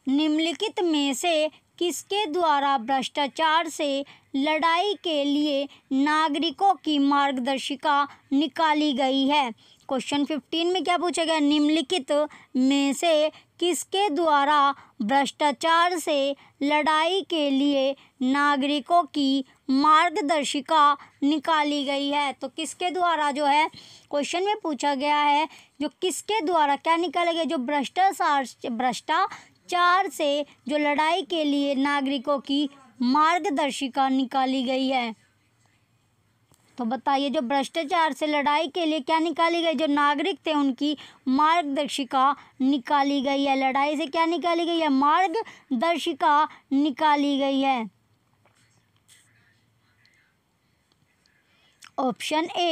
निम्नलिखित में से किसके द्वारा भ्रष्टाचार से लड़ाई के लिए नागरिकों की मार्गदर्शिका निकाली गई है क्वेश्चन फिफ्टीन में क्या पूछा गया निम्नलिखित में से किसके द्वारा भ्रष्टाचार से लड़ाई के लिए नागरिकों की मार्गदर्शिका निकाली गई है तो किसके द्वारा जो है क्वेश्चन में पूछा गया है जो किसके द्वारा क्या निकाला गया जो भ्रष्टाचार भ्रष्टा चार से जो लड़ाई के लिए नागरिकों की मार्गदर्शिका निकाली गई है तो बताइए जो भ्रष्टाचार से लड़ाई के लिए क्या निकाली गई जो नागरिक थे उनकी मार्गदर्शिका निकाली गई है लड़ाई से क्या निकाली गई है मार्गदर्शिका निकाली गई है ऑप्शन ए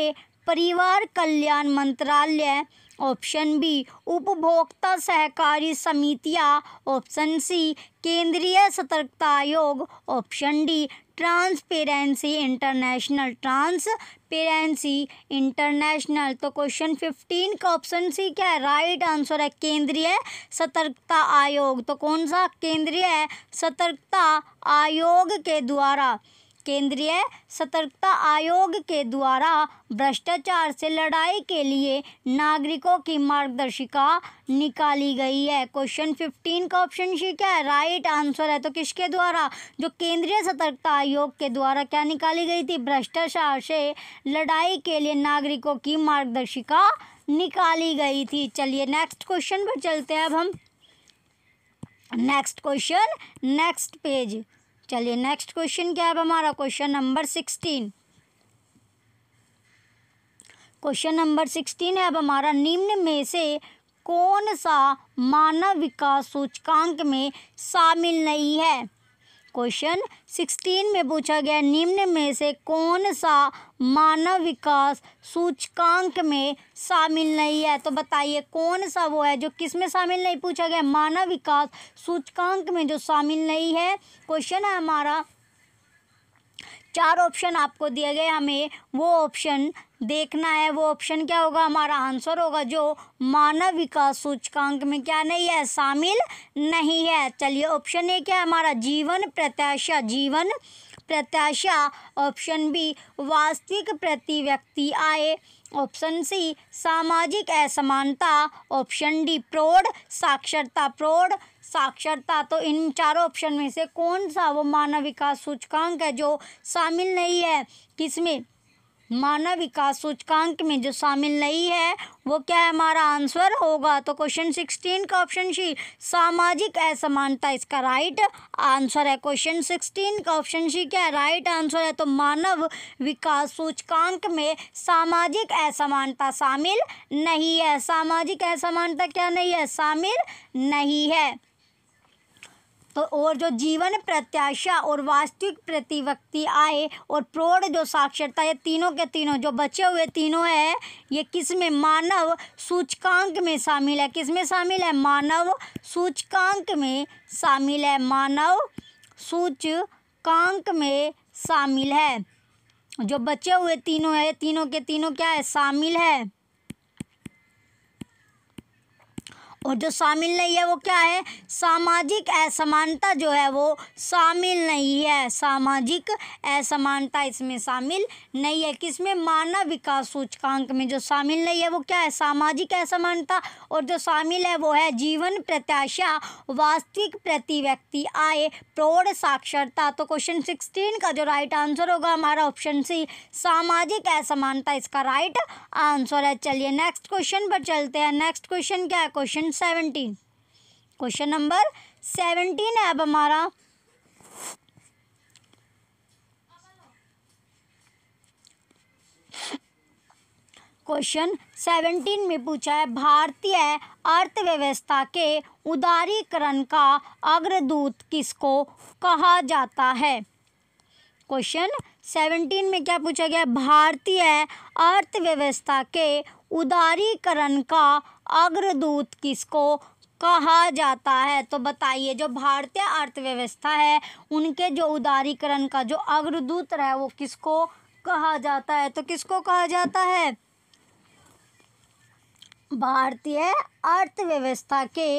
परिवार कल्याण मंत्रालय ऑप्शन बी उपभोक्ता सहकारी समितियां ऑप्शन सी केंद्रीय सतर्कता आयोग option D Transparency International Transparency International तो क्वेश्चन फिफ्टीन का ऑप्शन सी क्या है राइट आंसर है केंद्रीय सतर्कता आयोग तो कौन सा केंद्रीय सतर्कता आयोग के द्वारा केंद्रीय सतर्कता आयोग के द्वारा भ्रष्टाचार से लड़ाई के लिए नागरिकों की मार्गदर्शिका निकाली गई है क्वेश्चन फिफ्टीन का ऑप्शन सी क्या है राइट आंसर है तो किसके द्वारा जो केंद्रीय सतर्कता आयोग के द्वारा क्या निकाली गई थी भ्रष्टाचार से लड़ाई के लिए नागरिकों की मार्गदर्शिका निकाली गई थी चलिए नेक्स्ट क्वेश्चन पर चलते हैं अब हम नेक्स्ट क्वेश्चन नेक्स्ट पेज चलिए नेक्स्ट क्वेश्चन क्या है हमारा question number sixteen question number sixteen है अब हमारा निम्न में से कौन सा मानव विकास सूचकांक में शामिल नहीं है क्वेश्चन सिक्सटीन में पूछा गया निम्न में से कौन सा मानव विकास सूचकांक में शामिल नहीं है तो बताइए कौन सा वो है जो किस में शामिल नहीं पूछा गया मानव विकास सूचकांक में जो शामिल नहीं है क्वेश्चन है हमारा चार ऑप्शन आपको दिए गए हमें वो ऑप्शन देखना है वो ऑप्शन क्या होगा हमारा आंसर होगा जो मानव विकास सूचकांक में क्या नहीं है शामिल नहीं है चलिए ऑप्शन ए क्या है हमारा जीवन प्रत्याशा जीवन प्रत्याशा ऑप्शन बी वास्तविक प्रति व्यक्ति आए ऑप्शन सी सामाजिक असमानता ऑप्शन डी प्रौढ़ साक्षरता प्रौढ़ साक्षरता तो इन चारों ऑप्शन में से कौन सा वो मानव विकास सूचकांक है जो शामिल नहीं है किसमें मानव विकास सूचकांक में जो शामिल नहीं है वो क्या है हमारा आंसर होगा तो क्वेश्चन सिक्सटीन का ऑप्शन सी सामाजिक असमानता इसका राइट आंसर है क्वेश्चन सिक्सटीन का ऑप्शन सी क्या है राइट आंसर है तो मानव विकास सूचकांक में सामाजिक असमानता शामिल नहीं है सामाजिक असमानता क्या नहीं है शामिल नहीं है तो और जो जीवन प्रत्याशा और वास्तविक प्रतिवक्ति आए और प्रौढ़ जो साक्षरता ये तीनों के तीनों जो बचे हुए तीनों है ये किस में मानव सूचकांक में शामिल है किस में शामिल है मानव सूचकांक में शामिल है मानव सूचकांक में शामिल है जो बचे हुए तीनों है तीनों के तीनों क्या है शामिल है और जो शामिल नहीं है वो क्या है सामाजिक असमानता जो है वो शामिल नहीं है सामाजिक असमानता इसमें शामिल नहीं है किसमें मानव विकास सूचकांक में जो शामिल नहीं है वो क्या है सामाजिक असमानता और जो शामिल है वो है जीवन प्रत्याशा वास्तविक प्रति व्यक्ति आय प्रौढ़ साक्षरता तो क्वेश्चन सिक्सटीन का जो राइट आंसर होगा हमारा ऑप्शन सी सामाजिक असमानता इसका राइट आंसर है चलिए नेक्स्ट क्वेश्चन पर चलते हैं नेक्स्ट क्वेश्चन क्या है question seventeen question number seventeen है अब हमारा क्वेश्चन सेवनटीन में पूछा है भारतीय अर्थव्यवस्था के उदारीकरण का अग्रदूत किसको कहा जाता है क्वेश्चन सेवनटीन में क्या पूछा गया भारतीय अर्थव्यवस्था के उदारीकरण का अग्रदूत किसको कहा जाता है तो बताइए जो भारतीय अर्थव्यवस्था है उनके जो उदारीकरण का जो अग्रदूत है वो किसको कहा जाता है तो किसको कहा जाता है भारतीय अर्थव्यवस्था के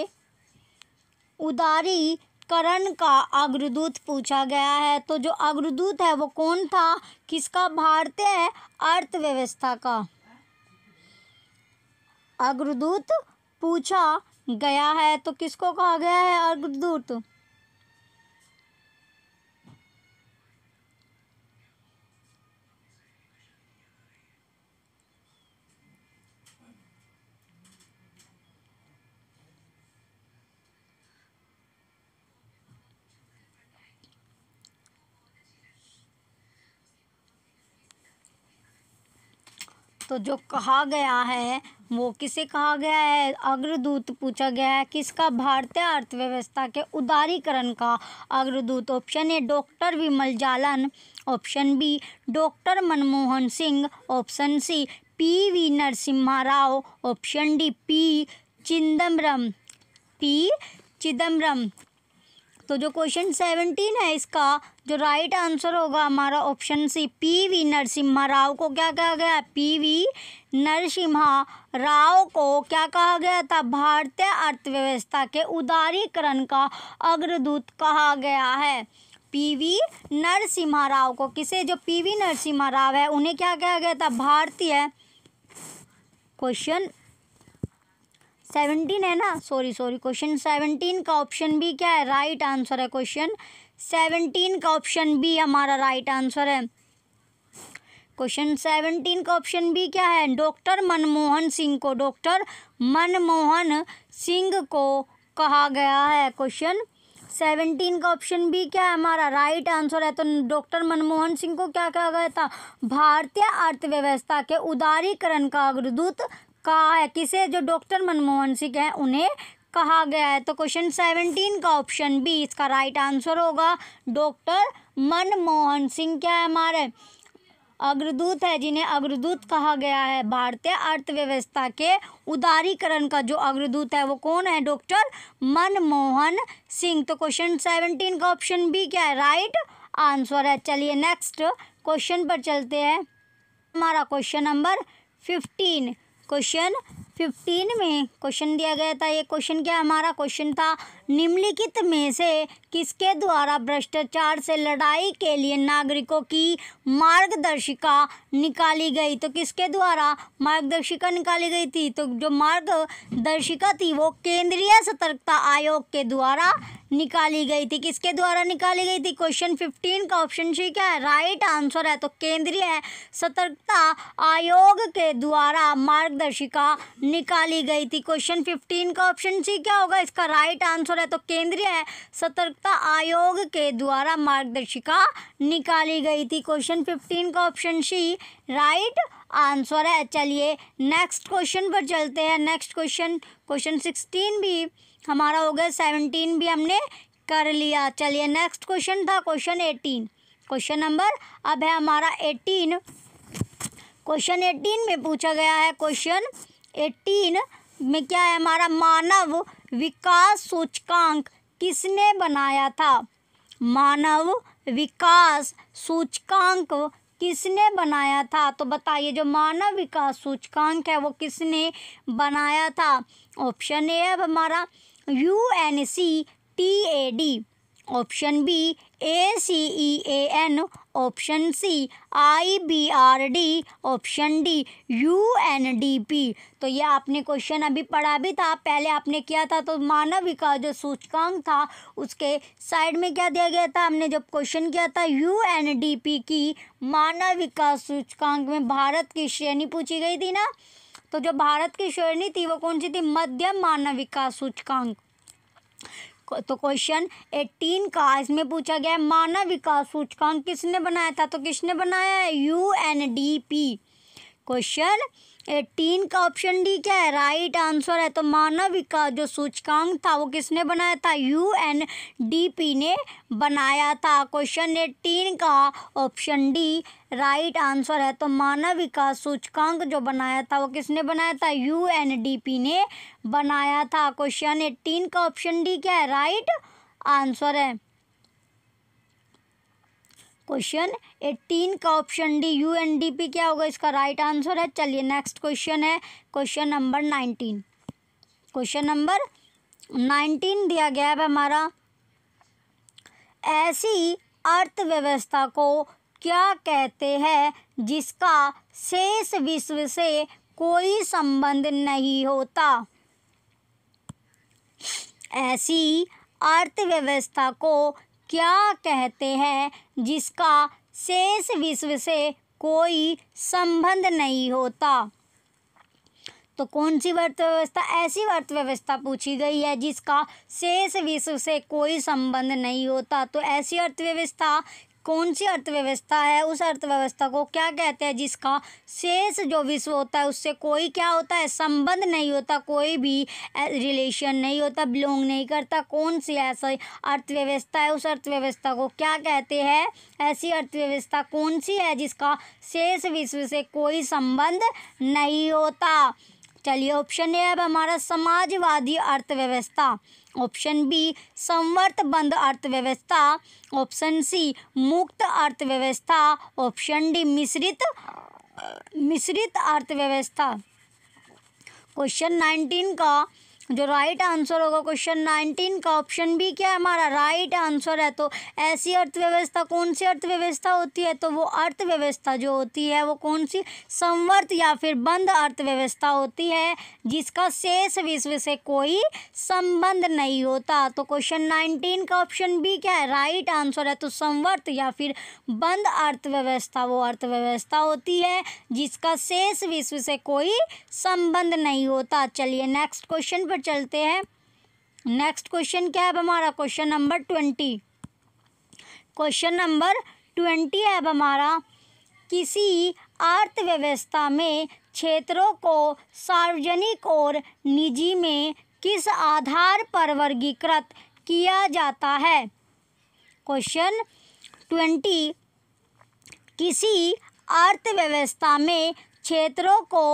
उदारीकरण का अग्रदूत पूछा गया है तो जो अग्रदूत है वो कौन था किसका भारतीय अर्थव्यवस्था का अग्रदूत पूछा गया है तो किसको कहा गया है अग्रदूत तो जो कहा गया है वो किसे कहा गया है अग्रदूत पूछा गया है किसका भारतीय अर्थव्यवस्था के उदारीकरण का अग्रदूत option A doctor Vimal Jalan option B doctor Manmohan Singh option C P V Narasimha Rao option D P Chidambaram P Chidambaram तो जो क्वेश्चन सेवनटीन है इसका जो राइट आंसर होगा हमारा option C P V Narasimha Rao को क्या कहा गया पी वी नरसिम्हा राव को क्या कहा गया था भारतीय अर्थव्यवस्था के उदारीकरण का अग्रदूत कहा गया है पीवी नरसिम्हा राव को किसे जो पीवी नरसिम्हा राव है उन्हें क्या कहा गया था भारतीय क्वेश्चन सेवनटीन है ना सॉरी सॉरी क्वेश्चन सेवनटीन का ऑप्शन बी क्या है राइट right आंसर है क्वेश्चन सेवनटीन का ऑप्शन बी हमारा राइट right आंसर है क्वेश्चन सेवनटीन का ऑप्शन बी क्या है डॉक्टर मनमोहन सिंह को डॉक्टर मनमोहन सिंह को कहा गया है क्वेश्चन सेवनटीन का ऑप्शन बी क्या है हमारा राइट आंसर है तो डॉक्टर मनमोहन सिंह को क्या कहा गया था भारतीय अर्थव्यवस्था के उदारीकरण का अग्रदूत कहा है किसे जो डॉक्टर मनमोहन सिंह हैं उन्हें कहा गया है तो क्वेश्चन सेवनटीन का ऑप्शन बी इसका राइट आंसर होगा डॉक्टर मनमोहन सिंह क्या है हमारे अग्रदूत है जिन्हें अग्रदूत कहा गया है भारतीय अर्थव्यवस्था के उदारीकरण का जो अग्रदूत है वो कौन है डॉक्टर मनमोहन सिंह तो क्वेश्चन सेवनटीन का ऑप्शन बी क्या है राइट आंसर है चलिए नेक्स्ट क्वेश्चन पर चलते हैं हमारा question number fifteen question fifteen में क्वेश्चन दिया गया था ये क्वेश्चन क्या हमारा क्वेश्चन था निम्नलिखित में से किसके द्वारा भ्रष्टाचार से लड़ाई के लिए नागरिकों की मार्गदर्शिका निकाली गई तो किसके द्वारा मार्गदर्शिका निकाली गई थी तो जो मार्गदर्शिका थी वो केंद्रीय सतर्कता आयोग के द्वारा निकाली गई थी किसके द्वारा निकाली गई थी क्वेश्चन फिफ्टीन का ऑप्शन सी क्या है राइट आंसर है तो केंद्रीय सतर्कता आयोग के द्वारा मार्गदर्शिका निकाली गई थी क्वेश्चन फिफ्टीन का ऑप्शन सी क्या होगा इसका राइट आंसर है तो केंद्रीय सतर्कता आयोग के द्वारा मार्गदर्शिका निकाली गई थी क्वेश्चन फिफ्टीन का ऑप्शन सी राइट आंसर है चलिए नेक्स्ट क्वेश्चन पर चलते हैं नेक्स्ट क्वेश्चन क्वेश्चन सिक्सटीन भी हमारा हो गया सेवनटीन भी हमने कर लिया चलिए नेक्स्ट क्वेश्चन था क्वेश्चन एटीन क्वेश्चन नंबर अब है हमारा एटीन क्वेश्चन एटीन में पूछा गया है क्वेश्चन एटीन में क्या है हमारा मानव विकास सूचकांक किसने बनाया था मानव विकास सूचकांक किसने बनाया था तो बताइए जो मानव विकास सूचकांक है वो किसने बनाया था ऑप्शन ए अब हमारा U N C T A D option B A C E A N option C I B R D option D U N D P तो ये आपने क्वेश्चन अभी पढ़ा भी था पहले आपने किया था तो मानव विकास जो सूचकांक था उसके साइड में क्या दिया गया था हमने जब क्वेश्चन किया था यू एन डी पी की मानव विकास सूचकांक में भारत की श्रेणी पूछी गई थी ना तो जो भारत की श्रेणी थी वो कौन सी थी मध्यम मानव विकास सूचकांक तो क्वेश्चन एटीन का इसमें पूछा गया है मानव विकास सूचकांक किसने बनाया था तो किसने बनाया है U N D P question eighteen का ऑप्शन डी क्या है राइट आंसर है तो मानव का जो सूचकांक था वो किसने बनाया था यू एन डी पी ने बनाया था क्वेश्चन एटीन का ऑप्शन डी राइट आंसर है तो मानव विकास सूचकांक जो बनाया था वो किसने बनाया था यू एन डी पी ने बनाया था क्वेश्चन एट्टीन का ऑप्शन डी क्या है राइट आंसर है क्वेश्चन एटीन का option D U N D P क्या होगा इसका राइट आंसर है चलिए नेक्स्ट क्वेश्चन है question number nineteen question number nineteen दिया गया है हमारा ऐसी अर्थव्यवस्था को क्या कहते हैं जिसका शेष विश्व से कोई संबंध नहीं होता ऐसी अर्थव्यवस्था को क्या कहते हैं जिसका शेष विश्व से कोई संबंध नहीं होता तो कौन सी अर्थव्यवस्था ऐसी अर्थव्यवस्था पूछी गई है जिसका शेष विश्व से कोई संबंध नहीं होता तो ऐसी अर्थव्यवस्था कौन सी अर्थव्यवस्था है उस अर्थव्यवस्था को क्या कहते हैं जिसका शेष जो विश्व होता है उससे कोई क्या होता है संबंध नहीं होता कोई भी रिलेशन नहीं होता बिलोंग नहीं करता कौन सी ऐसा अर्थव्यवस्था है उस अर्थव्यवस्था को क्या कहते हैं ऐसी अर्थव्यवस्था कौन सी है जिसका शेष विश्व से कोई संबंध नहीं होता चलिए ऑप्शन ए अब हमारा समाजवादी अर्थव्यवस्था ऑप्शन बी बंद अर्थव्यवस्था ऑप्शन सी मुक्त अर्थव्यवस्था ऑप्शन डी मिश्रित मिश्रित अर्थव्यवस्था क्वेश्चन नाइनटीन का जो राइट आंसर होगा क्वेश्चन नाइनटीन का ऑप्शन बी क्या है हमारा राइट आंसर है तो ऐसी अर्थव्यवस्था कौन सी अर्थव्यवस्था होती है तो वो अर्थव्यवस्था जो होती है वो कौन सी संवर्त या फिर बंद अर्थव्यवस्था होती है जिसका शेष विश्व से कोई संबंध नहीं होता तो क्वेश्चन नाइनटीन का ऑप्शन बी क्या है राइट आंसर है तो संवर्त या फिर बंद अर्थव्यवस्था वो अर्थव्यवस्था होती है जिसका शेष विश्व से कोई संबंध नहीं होता चलिए नेक्स्ट क्वेश्चन पर चलते हैं नेक्स्ट क्वेश्चन क्या है अब हमारा question number twenty question number twenty है अब हमारा किसी अर्थव्यवस्था में क्षेत्रों को सार्वजनिक और निजी में किस आधार पर वर्गीकृत किया जाता है क्वेश्चन ट्वेंटी किसी अर्थव्यवस्था में क्षेत्रों को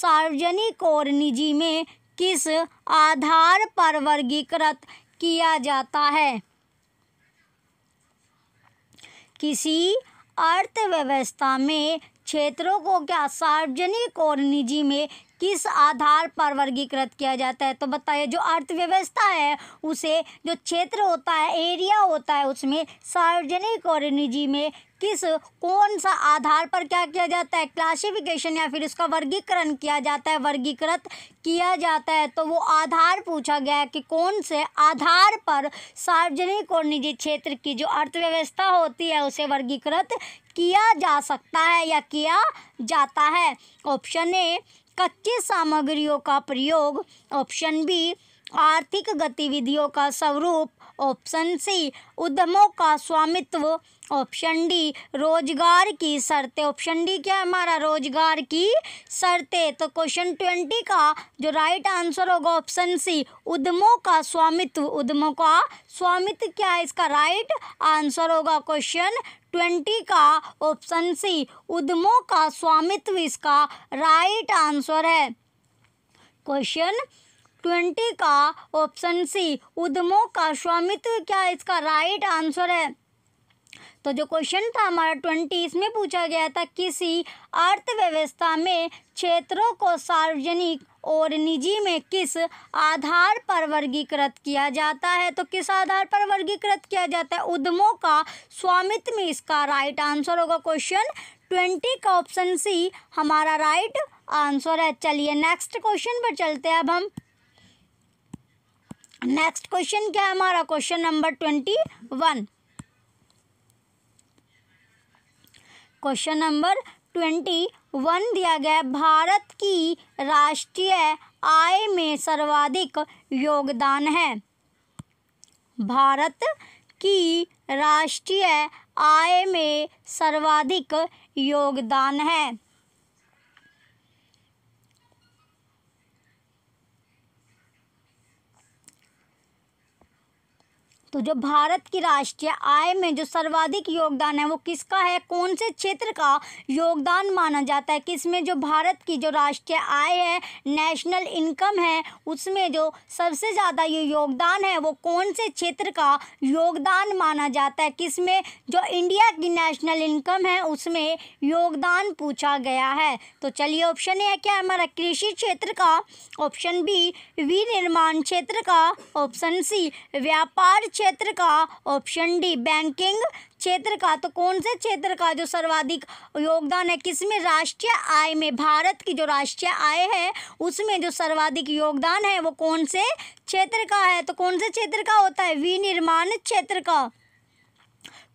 सार्वजनिक और निजी में किस आधार पर वर्गीकृत किया जाता है किसी अर्थव्यवस्था में क्षेत्रों को क्या सार्वजनिक और निजी में किस आधार पर वर्गीकृत किया जाता है तो बताइए जो अर्थव्यवस्था है उसे जो क्षेत्र होता है एरिया होता है उसमें सार्वजनिक और निजी में किस कौन सा आधार पर क्या किया जाता है क्लासिफिकेशन या फिर इसका वर्गीकरण किया जाता है वर्गीकृत किया जाता है तो वो आधार पूछा गया है कि कौन से आधार पर सार्वजनिक और निजी क्षेत्र की जो अर्थव्यवस्था होती है उसे वर्गीकृत किया जा सकता है या किया जाता है ऑप्शन ए कच्ची सामग्रियों का प्रयोग ऑप्शन बी आर्थिक गतिविधियों का स्वरूप ऑप्शन सी उद्यमों का स्वामित्व ऑप्शन डी रोजगार की शर्तें ऑप्शन डी क्या है हमारा रोजगार की शर्तें तो क्वेश्चन ट्वेंटी का जो राइट आंसर होगा ऑप्शन सी उद्यमों का स्वामित्व उद्यमों का स्वामित्व क्या है इसका राइट आंसर होगा क्वेश्चन ट्वेंटी का ऑप्शन सी उद्यमों का स्वामित्व इसका राइट आंसर है क्वेश्चन ट्वेंटी का ऑप्शन सी उद्यमों का स्वामित्व क्या इसका राइट आंसर है तो जो क्वेश्चन था हमारा ट्वेंटी इसमें पूछा गया था किसी अर्थव्यवस्था में क्षेत्रों को सार्वजनिक और निजी में किस आधार पर वर्गीकृत किया जाता है तो किस आधार पर वर्गीकृत किया जाता है उद्यमों का स्वामित्व में इसका राइट आंसर होगा क्वेश्चन ट्वेंटी का ऑप्शन सी हमारा राइट आंसर है चलिए नेक्स्ट क्वेश्चन पर चलते हैं अब हम नेक्स्ट क्वेश्चन क्या है हमारा question number twenty one question number twenty one दिया गया भारत की राष्ट्रीय आय में सर्वाधिक योगदान है भारत की राष्ट्रीय आय में सर्वाधिक योगदान है तो जो भारत की राष्ट्रीय आय में जो सर्वाधिक योगदान है वो किसका है कौन से क्षेत्र का योगदान माना जाता है किसमें जो भारत की जो राष्ट्रीय आय है नेशनल इनकम है उसमें जो सबसे ज़्यादा ये योगदान है वो कौन से क्षेत्र का योगदान माना जाता है किसमें जो इंडिया की नेशनल इनकम है उसमें योगदान पूछा गया है तो चलिए ऑप्शन ए क्या हमारा कृषि क्षेत्र का ऑप्शन बी विनिर्माण क्षेत्र का ऑप्शन सी व्यापार क्षेत्र क्षेत्र का ऑप्शन डी बैंकिंग क्षेत्र का तो कौन से क्षेत्र का जो सर्वाधिक योगदान है किसमें राष्ट्रीय आय में भारत की जो राष्ट्रीय आय है उसमें जो सर्वाधिक योगदान है वो कौन से क्षेत्र का है तो कौन से क्षेत्र का होता है विनिर्माण क्षेत्र का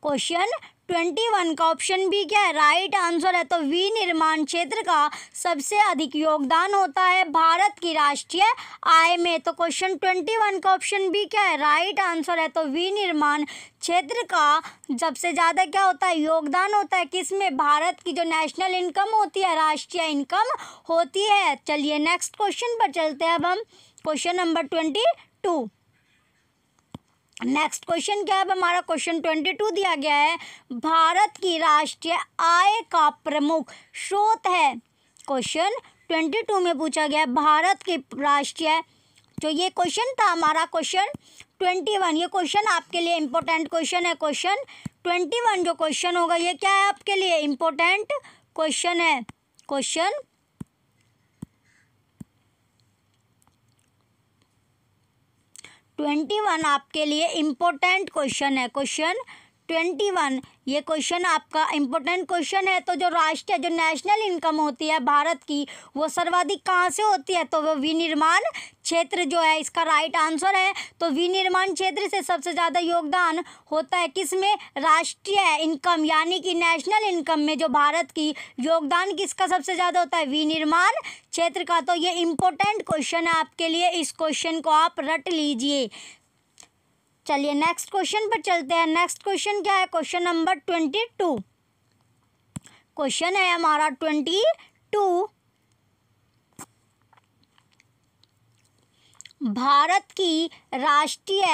क्वेश्चन ट्वेंटी वन का ऑप्शन बी क्या है राइट आंसर है तो विनिर्माण क्षेत्र का सबसे अधिक योगदान होता है भारत की राष्ट्रीय आय में तो क्वेश्चन ट्वेंटी वन का ऑप्शन बी क्या है राइट आंसर है तो विनिर्माण क्षेत्र का सबसे ज़्यादा क्या होता है योगदान होता है किसमें भारत की जो नेशनल इनकम होती है राष्ट्रीय इनकम होती है चलिए नेक्स्ट क्वेश्चन पर चलते हैं अब हम question number twenty two next question क्या है हमारा क्वेश्चन ट्वेंटी टू दिया गया है भारत की राष्ट्रीय आय का प्रमुख स्रोत है क्वेश्चन ट्वेंटी टू में पूछा गया है भारत की राष्ट्रीय जो ये क्वेश्चन था हमारा क्वेश्चन ट्वेंटी वन ये क्वेश्चन आपके लिए इम्पोर्टेंट क्वेश्चन है क्वेश्चन ट्वेंटी वन जो क्वेश्चन होगा ये क्या है आपके लिए इम्पोर्टेंट क्वेश्चन है क्वेश्चन ट्वेंटी वन आपके लिए इम्पोर्टेंट क्वेश्चन है क्वेश्चन ट्वेंटी वन ये क्वेश्चन आपका इम्पोर्टेंट क्वेश्चन है तो जो राष्ट्रीय जो नेशनल इनकम होती है भारत की वो सर्वाधिक कहाँ से होती है तो वो विनिर्माण क्षेत्र जो है इसका राइट आंसर है तो विनिर्माण क्षेत्र से सबसे ज़्यादा योगदान होता है किसमें राष्ट्रीय इनकम यानी कि नेशनल इनकम में जो भारत की योगदान किसका सबसे ज़्यादा होता है विनिर्माण क्षेत्र का तो ये इम्पोर्टेंट क्वेश्चन है आपके लिए इस क्वेश्चन को आप रट लीजिए चलिए नेक्स्ट क्वेश्चन पर चलते हैं नेक्स्ट क्वेश्चन क्या है question number twenty two question है हमारा ट्वेंटी टू भारत की राष्ट्रीय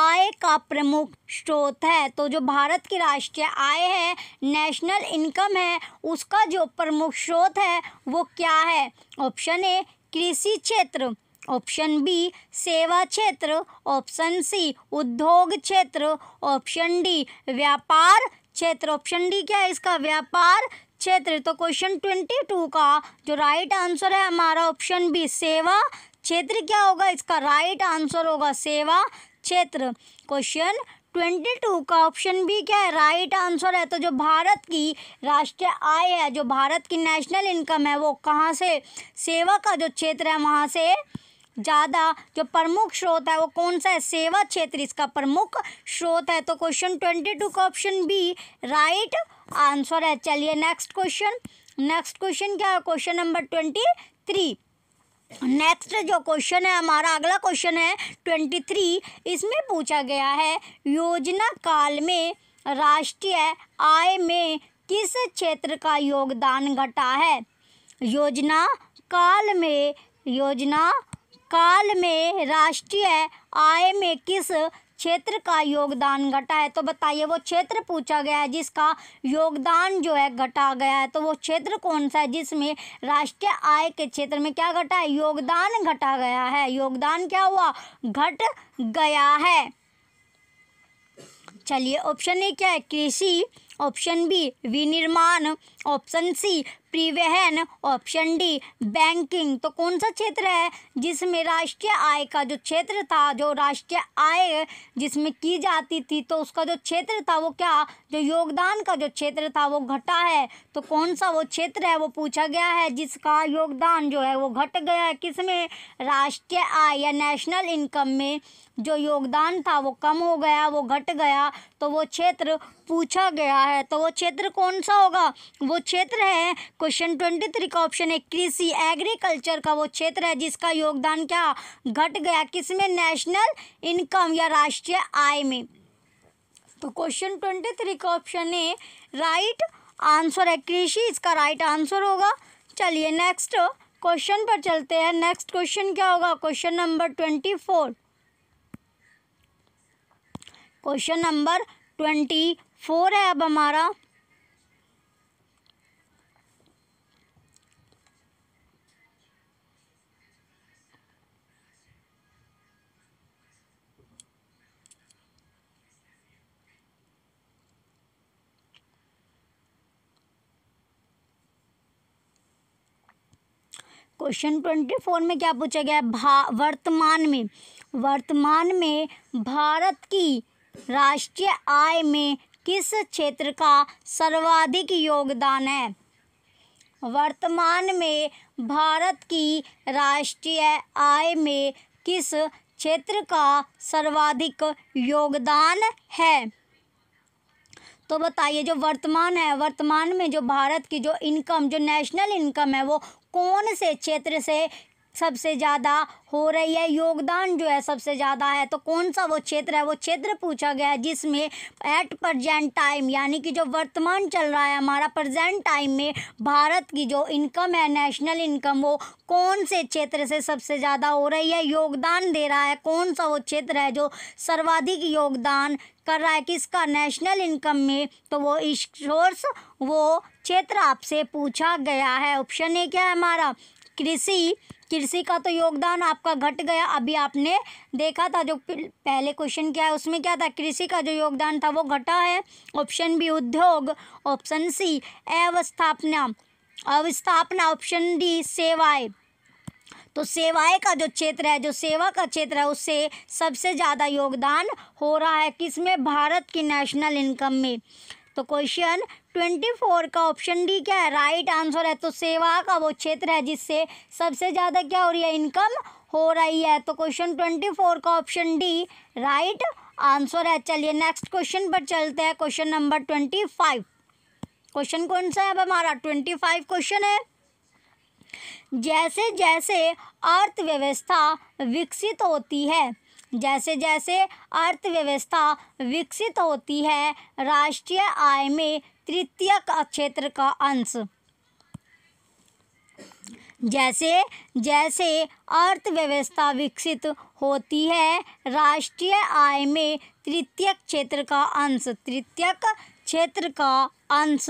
आय का प्रमुख स्रोत है तो जो भारत की राष्ट्रीय आय है नेशनल इनकम है उसका जो प्रमुख स्रोत है वो क्या है ऑप्शन ए कृषि क्षेत्र ऑप्शन बी सेवा क्षेत्र ऑप्शन सी उद्योग क्षेत्र ऑप्शन डी व्यापार क्षेत्र ऑप्शन डी क्या है इसका व्यापार क्षेत्र तो क्वेश्चन ट्वेंटी टू का जो राइट आंसर है हमारा ऑप्शन बी सेवा क्षेत्र क्या होगा इसका राइट आंसर होगा सेवा क्षेत्र क्वेश्चन ट्वेंटी टू का ऑप्शन बी क्या है राइट आंसर है तो जो भारत की राष्ट्रीय आय है जो भारत की नेशनल इनकम है वो कहाँ से सेवा का जो क्षेत्र है वहाँ से ज़्यादा जो प्रमुख स्रोत है वो कौन सा है सेवा क्षेत्र इसका प्रमुख स्रोत है तो क्वेश्चन ट्वेंटी टू का ऑप्शन बी राइट आंसर है चलिए नेक्स्ट क्वेश्चन नेक्स्ट क्वेश्चन क्या है question number twenty three next जो क्वेश्चन है हमारा अगला क्वेश्चन है ट्वेंटी थ्री इसमें पूछा गया है योजना काल में राष्ट्रीय आय में किस क्षेत्र का योगदान घटा है योजना काल में योजना काल में राष्ट्रीय आय में किस क्षेत्र का योगदान घटा है तो बताइए वो क्षेत्र पूछा गया है जिसका योगदान जो है घटा गया है तो वो क्षेत्र कौन सा है जिसमें राष्ट्रीय आय के क्षेत्र में क्या घटा है योगदान घटा गया है योगदान क्या हुआ घट गया है चलिए ऑप्शन ए क्या है कृषि ऑप्शन बी विनिर्माण ऑप्शन सी परिवहन ऑप्शन डी बैंकिंग तो कौन सा क्षेत्र है जिसमें राष्ट्रीय आय का जो क्षेत्र था जो राष्ट्रीय आय जिसमें की जाती थी तो उसका जो क्षेत्र था वो क्या जो योगदान का जो क्षेत्र था वो घटा है तो कौन सा वो क्षेत्र है वो पूछा गया है जिसका योगदान जो है वो घट गया है किसमें राष्ट्रीय आय या नेशनल इनकम में जो योगदान था वो कम हो गया वो घट गया तो वो क्षेत्र पूछा गया है तो वो क्षेत्र कौन सा होगा वो क्षेत्र है क्वेश्चन ट्वेंटी थ्री का ऑप्शन है कृषि एग्रीकल्चर का वो क्षेत्र है जिसका योगदान क्या घट गया किसमें नेशनल इनकम या राष्ट्रीय आय में तो क्वेश्चन ट्वेंटी थ्री का ऑप्शन है राइट आंसर है कृषि इसका राइट आंसर होगा चलिए नेक्स्ट क्वेश्चन पर चलते हैं नेक्स्ट क्वेश्चन क्या होगा question number twenty four question number twenty four है अब हमारा क्वेश्चन ट्वेंटी फोर में क्या पूछा गया है वर्तमान में वर्तमान में भारत की राष्ट्रीय आय में किस क्षेत्र का सर्वाधिक योगदान है वर्तमान में भारत की राष्ट्रीय आय में किस क्षेत्र का सर्वाधिक योगदान है तो बताइए जो वर्तमान है वर्तमान में जो भारत की जो इनकम जो नेशनल इनकम है वो कौन से क्षेत्र से सबसे ज़्यादा हो रही है योगदान जो है सबसे ज़्यादा है तो कौन सा वो क्षेत्र है वो क्षेत्र पूछा गया है जिसमें एट प्रजेंट टाइम यानी कि जो वर्तमान चल रहा है हमारा प्रजेंट टाइम में भारत की जो इनकम है नेशनल इनकम वो कौन से क्षेत्र से सबसे ज़्यादा हो रही है योगदान दे रहा है कौन सा वो क्षेत्र है जो सर्वाधिक योगदान कर रहा है किसका नेशनल इनकम में तो वो इस सोर्स वो क्षेत्र आपसे पूछा गया है ऑप्शन ए क्या है हमारा कृषि कृषि का तो योगदान आपका घट गया अभी आपने देखा था जो पहले क्वेश्चन क्या है उसमें क्या था कृषि का जो योगदान था वो घटा है ऑप्शन बी उद्योग ऑप्शन सी अवस्थापना अवस्थापना ऑप्शन डी सेवाएं तो सेवाएं का जो क्षेत्र है जो सेवा का क्षेत्र है उससे सबसे ज़्यादा योगदान हो रहा है किसमें भारत की नेशनल इनकम में तो क्वेश्चन ट्वेंटी फोर का ऑप्शन डी क्या है राइट आंसर है तो सेवा का वो क्षेत्र है जिससे सबसे ज़्यादा क्या हो रही है इनकम हो रही है तो क्वेश्चन ट्वेंटी फोर का ऑप्शन डी राइट आंसर है चलिए नेक्स्ट क्वेश्चन पर चलते हैं question number twenty five question कौन सा है अब हमारा ट्वेंटी फाइव क्वेश्चन है जैसे जैसे अर्थव्यवस्था विकसित होती है जैसे जैसे अर्थव्यवस्था विकसित होती है राष्ट्रीय आय में तृतीय क्षेत्र का अंश जैसे जैसे अर्थव्यवस्था विकसित होती है राष्ट्रीय आय में तृतीय क्षेत्र का अंश तृतीय क्षेत्र का अंश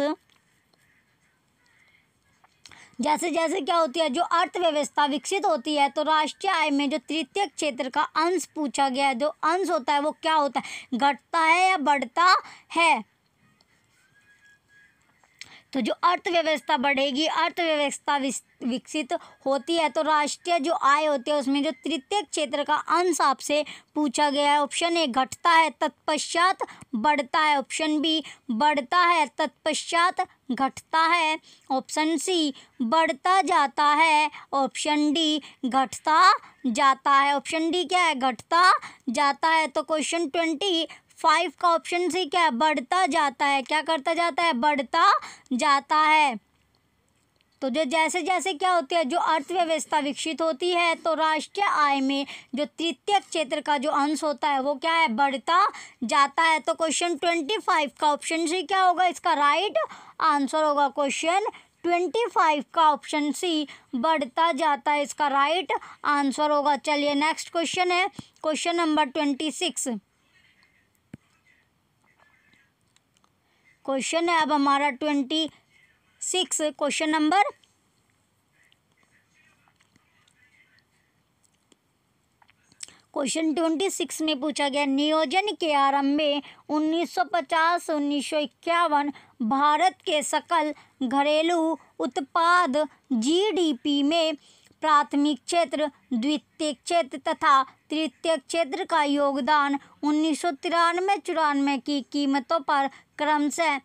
जैसे जैसे क्या होती है जो अर्थव्यवस्था विकसित होती है तो राष्ट्रीय आय में जो तृतीय क्षेत्र का अंश पूछा गया है जो अंश होता है वो क्या होता है घटता है या बढ़ता है तो जो अर्थव्यवस्था बढ़ेगी अर्थव्यवस्था विकसित होती है तो राष्ट्रीय जो आय होती है उसमें जो तृतीय क्षेत्र का अंश आपसे पूछा गया है ऑप्शन ए घटता है तत्पश्चात बढ़ता है ऑप्शन बी बढ़ता है तत्पश्चात घटता है ऑप्शन सी बढ़ता जाता है ऑप्शन डी घटता जाता है ऑप्शन डी क्या है घटता जाता है तो क्वेश्चन ट्वेंटी फाइव का ऑप्शन सी क्या है बढ़ता जाता है क्या करता जाता है बढ़ता जाता है तो जो जैसे जैसे क्या होती है जो अर्थव्यवस्था विकसित होती है तो राष्ट्रीय आय में जो तृतीय क्षेत्र का जो अंश होता है वो क्या है बढ़ता जाता है तो क्वेश्चन ट्वेंटी फाइव का ऑप्शन सी क्या होगा इसका राइट आंसर होगा क्वेश्चन ट्वेंटी फाइव का ऑप्शन सी बढ़ता जाता है इसका राइट आंसर होगा चलिए नेक्स्ट क्वेश्चन है question number twenty six question है अब हमारा twenty six question number question twenty six में पूछा गया नियोजन के आरंभ में उन्नीस उन्नीस सौ पचास सौ इक्यावन भारत के सकल घरेलू उत्पाद जीडीपी में प्राथमिक क्षेत्र द्वितीय क्षेत्र तथा तृतीय क्षेत्र का योगदान उन्नीस सौ तिरानवे चौरानवे की कीमतों पर क्रमशः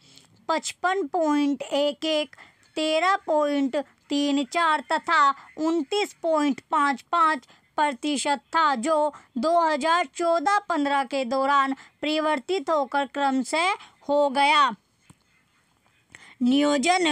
पचपन पॉइंट एक एक तेरह पॉइंट तीन चार तथा उनतीस पॉइंट पाँच पाँच प्रतिशत था जो 2014-15 के दौरान परिवर्तित होकर क्रमशः हो गया नियोजन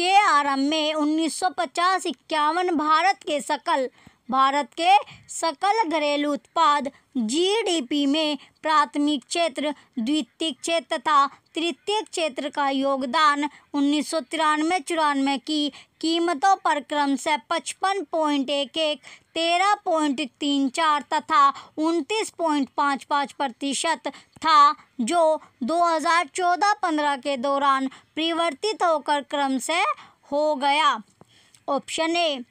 के आरंभ में उन्नीस सौ पचास इक्यावन भारत के सकल भारत के सकल घरेलू उत्पाद जीडीपी में प्राथमिक क्षेत्र द्वितीय क्षेत्र तथा तृतीय क्षेत्र का योगदान उन्नीस सौ तिरानवे चौरानवे की कीमतों पर क्रम से पचपन पॉइंट एक एक तेरह पॉइंट तीन चार तथा उनतीस पॉइंट पाँच पाँच प्रतिशत था जो 2014-15 के दौरान परिवर्तित होकर क्रम से हो गया ऑप्शन ए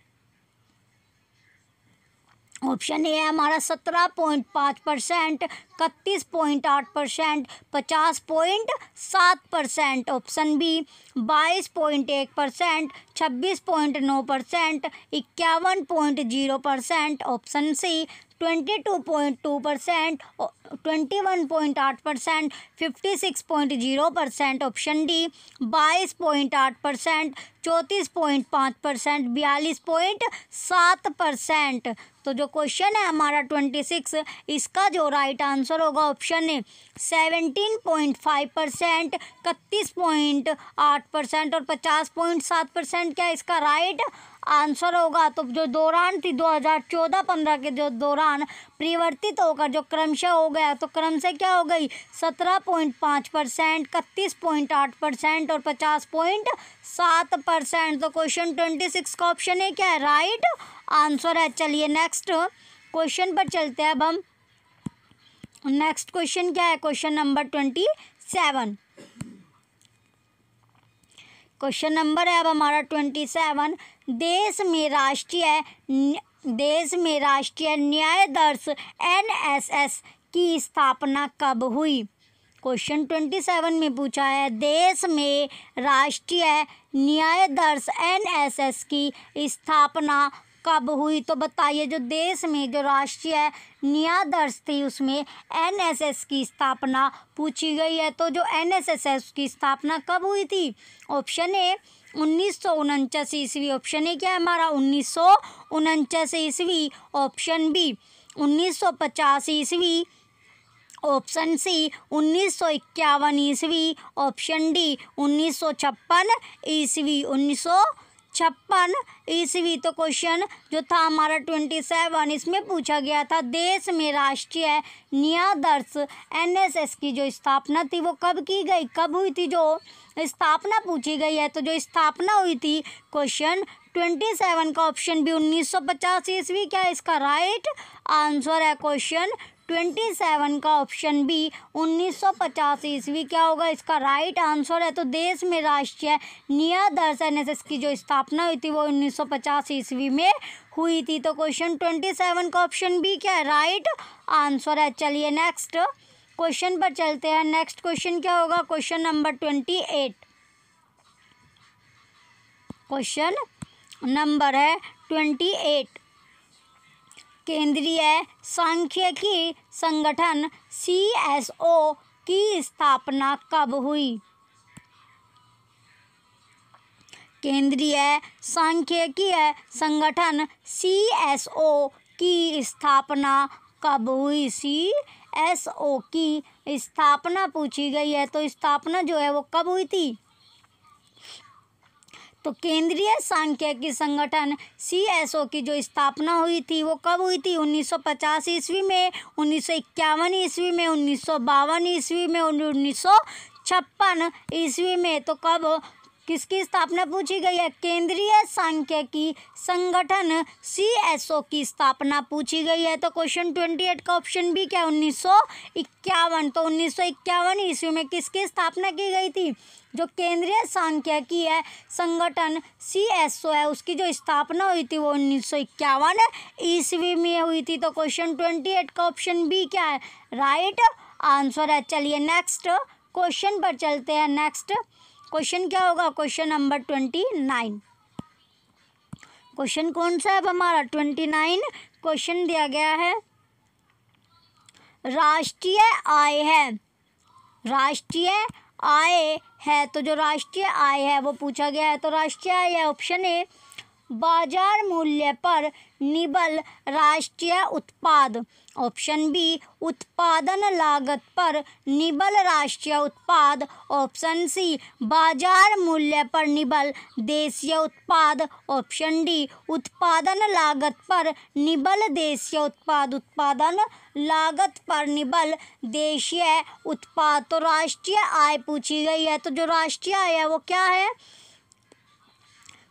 ऑप्शन ए है हमारा सत्रह पॉइंट पाँच परसेंट इकतीस पॉइंट आठ परसेंट पचास पॉइंट सात परसेंट ऑप्शन बी बाईस पॉइंट एक परसेंट छब्बीस पॉइंट नौ परसेंट इक्यावन point zero percent option C twenty two point two percent twenty one point आठ percent fifty six point zero percent option D बाईस पॉइंट आठ परसेंट चौंतीस पॉइंट पाँच परसेंट बयालीस पॉइंट सात परसेंट तो जो क्वेश्चन है हमारा ट्वेंटी सिक्स इसका जो राइट आंसर आंसर होगा option A seventeen point five percent इकतीस पॉइंट आठ परसेंट और पचास पॉइंट सात परसेंट क्या इसका राइट आंसर होगा तो जो दौरान थी 2014-15 के जो दौरान परिवर्तित होकर जो क्रमशः हो गया तो क्रमशः क्या हो गई 17.5 परसेंट इकतीस पॉइंट आठ परसेंट और पचास पॉइंट सात परसेंट तो क्वेश्चन ट्वेंटी सिक्स का ऑप्शन है क्या है राइट आंसर है चलिए नेक्स्ट क्वेश्चन पर चलते हैं अब हम नेक्स्ट क्वेश्चन क्या है question number twenty seven question number है अब हमारा ट्वेंटी सेवन देश में राष्ट्रीय देश में राष्ट्रीय न्यायाधर्श एनएसएस की स्थापना कब हुई क्वेश्चन ट्वेंटी सेवन में पूछा है देश में राष्ट्रीय न्यायाधर्श एनएसएस की स्थापना कब हुई तो बताइए जो देश में जो राष्ट्रीय न्यायदर्श थी उसमें एनएसएस की स्थापना पूछी गई है तो जो एनएसएसएस की स्थापना कब हुई थी ऑप्शन ए उन्नीस सौ उनचास ईस्वी ऑप्शन ए क्या है हमारा उन्नीस सौ उनचास ईस्वी ऑप्शन बी उन्नीस सौ पचास ईस्वी ऑप्शन सी उन्नीस सौ इक्यावन ईस्वी ऑप्शन डी उन्नीस सौ छप्पन ईस्वी उन्नीस सौ छप्पन ईस्वी तो क्वेश्चन जो था हमारा ट्वेंटी सेवन इसमें पूछा गया था देश में राष्ट्रीय एस एनएसएस की जो स्थापना थी वो कब की गई कब हुई थी जो स्थापना पूछी गई है तो जो स्थापना हुई थी क्वेश्चन ट्वेंटी सेवन का ऑप्शन भी उन्नीस सौ पचास ईस्वी क्या इसका राइट आंसर है क्वेश्चन ट्वेंटी सेवन का ऑप्शन बी उन्नीस सौ पचास ईस्वी क्या होगा इसका राइट आंसर है तो देश में राष्ट्रीय निया दर्शन एस की जो स्थापना हुई थी वो उन्नीस सौ पचास ईस्वी में हुई थी तो क्वेश्चन ट्वेंटी सेवन का ऑप्शन बी क्या है राइट आंसर है चलिए नेक्स्ट क्वेश्चन पर चलते हैं नेक्स्ट क्वेश्चन क्या होगा question number twenty eight question number है ट्वेंटी एट केंद्रीय सांख्यिकी संगठन सी की स्थापना कब हुई केंद्रीय सांख्यिकीय संगठन सी की स्थापना कब हुई सी एस ओ की स्थापना पूछी गई है तो स्थापना जो है वो कब हुई थी तो केंद्रीय सांख्यिकी संगठन सी एस ओ की जो स्थापना हुई थी वो कब हुई थी 1950 ईस्वी में उन्नीस ईस्वी में उन्नीस ईस्वी में उन्नीस छप्पन ईस्वी में तो कब किसकी स्थापना पूछी गई है केंद्रीय सांख्यिकी संगठन सी एस ओ की स्थापना पूछी गई है तो क्वेश्चन ट्वेंटी एट का ऑप्शन भी क्या उन्नीस सौ इक्यावन तो उन्नीस सौ इक्यावन ईस्वी में किसकी स्थापना की गई थी जो केंद्रीय सांख्यिकी है संगठन सी एस ओ है उसकी जो स्थापना हुई थी वो उन्नीस सौ इक्यावन ईस्वी में हुई थी तो क्वेश्चन ट्वेंटी एट का ऑप्शन बी क्या है राइट आंसर है चलिए नेक्स्ट क्वेश्चन पर चलते हैं नेक्स्ट क्वेश्चन क्या होगा question number twenty nine question कौन सा है अब हमारा ट्वेंटी नाइन क्वेश्चन दिया गया है राष्ट्रीय आय है राष्ट्रीय आय है तो जो राष्ट्रीय आय है वो पूछा गया है तो राष्ट्रीय आय है ऑप्शन ए बाजार मूल्य पर निबल राष्ट्रीय उत्पाद ऑप्शन बी उत्पादन लागत पर निबल राष्ट्रीय उत्पाद ऑप्शन सी बाजार मूल्य पर निबल देशीय उत्पाद ऑप्शन डी उत्पादन लागत पर निबल देशीय उत्पाद उत्पादन लागत पर निबल देशीय उत्पाद तो राष्ट्रीय आय पूछी गई है तो जो राष्ट्रीय आय है वो क्या है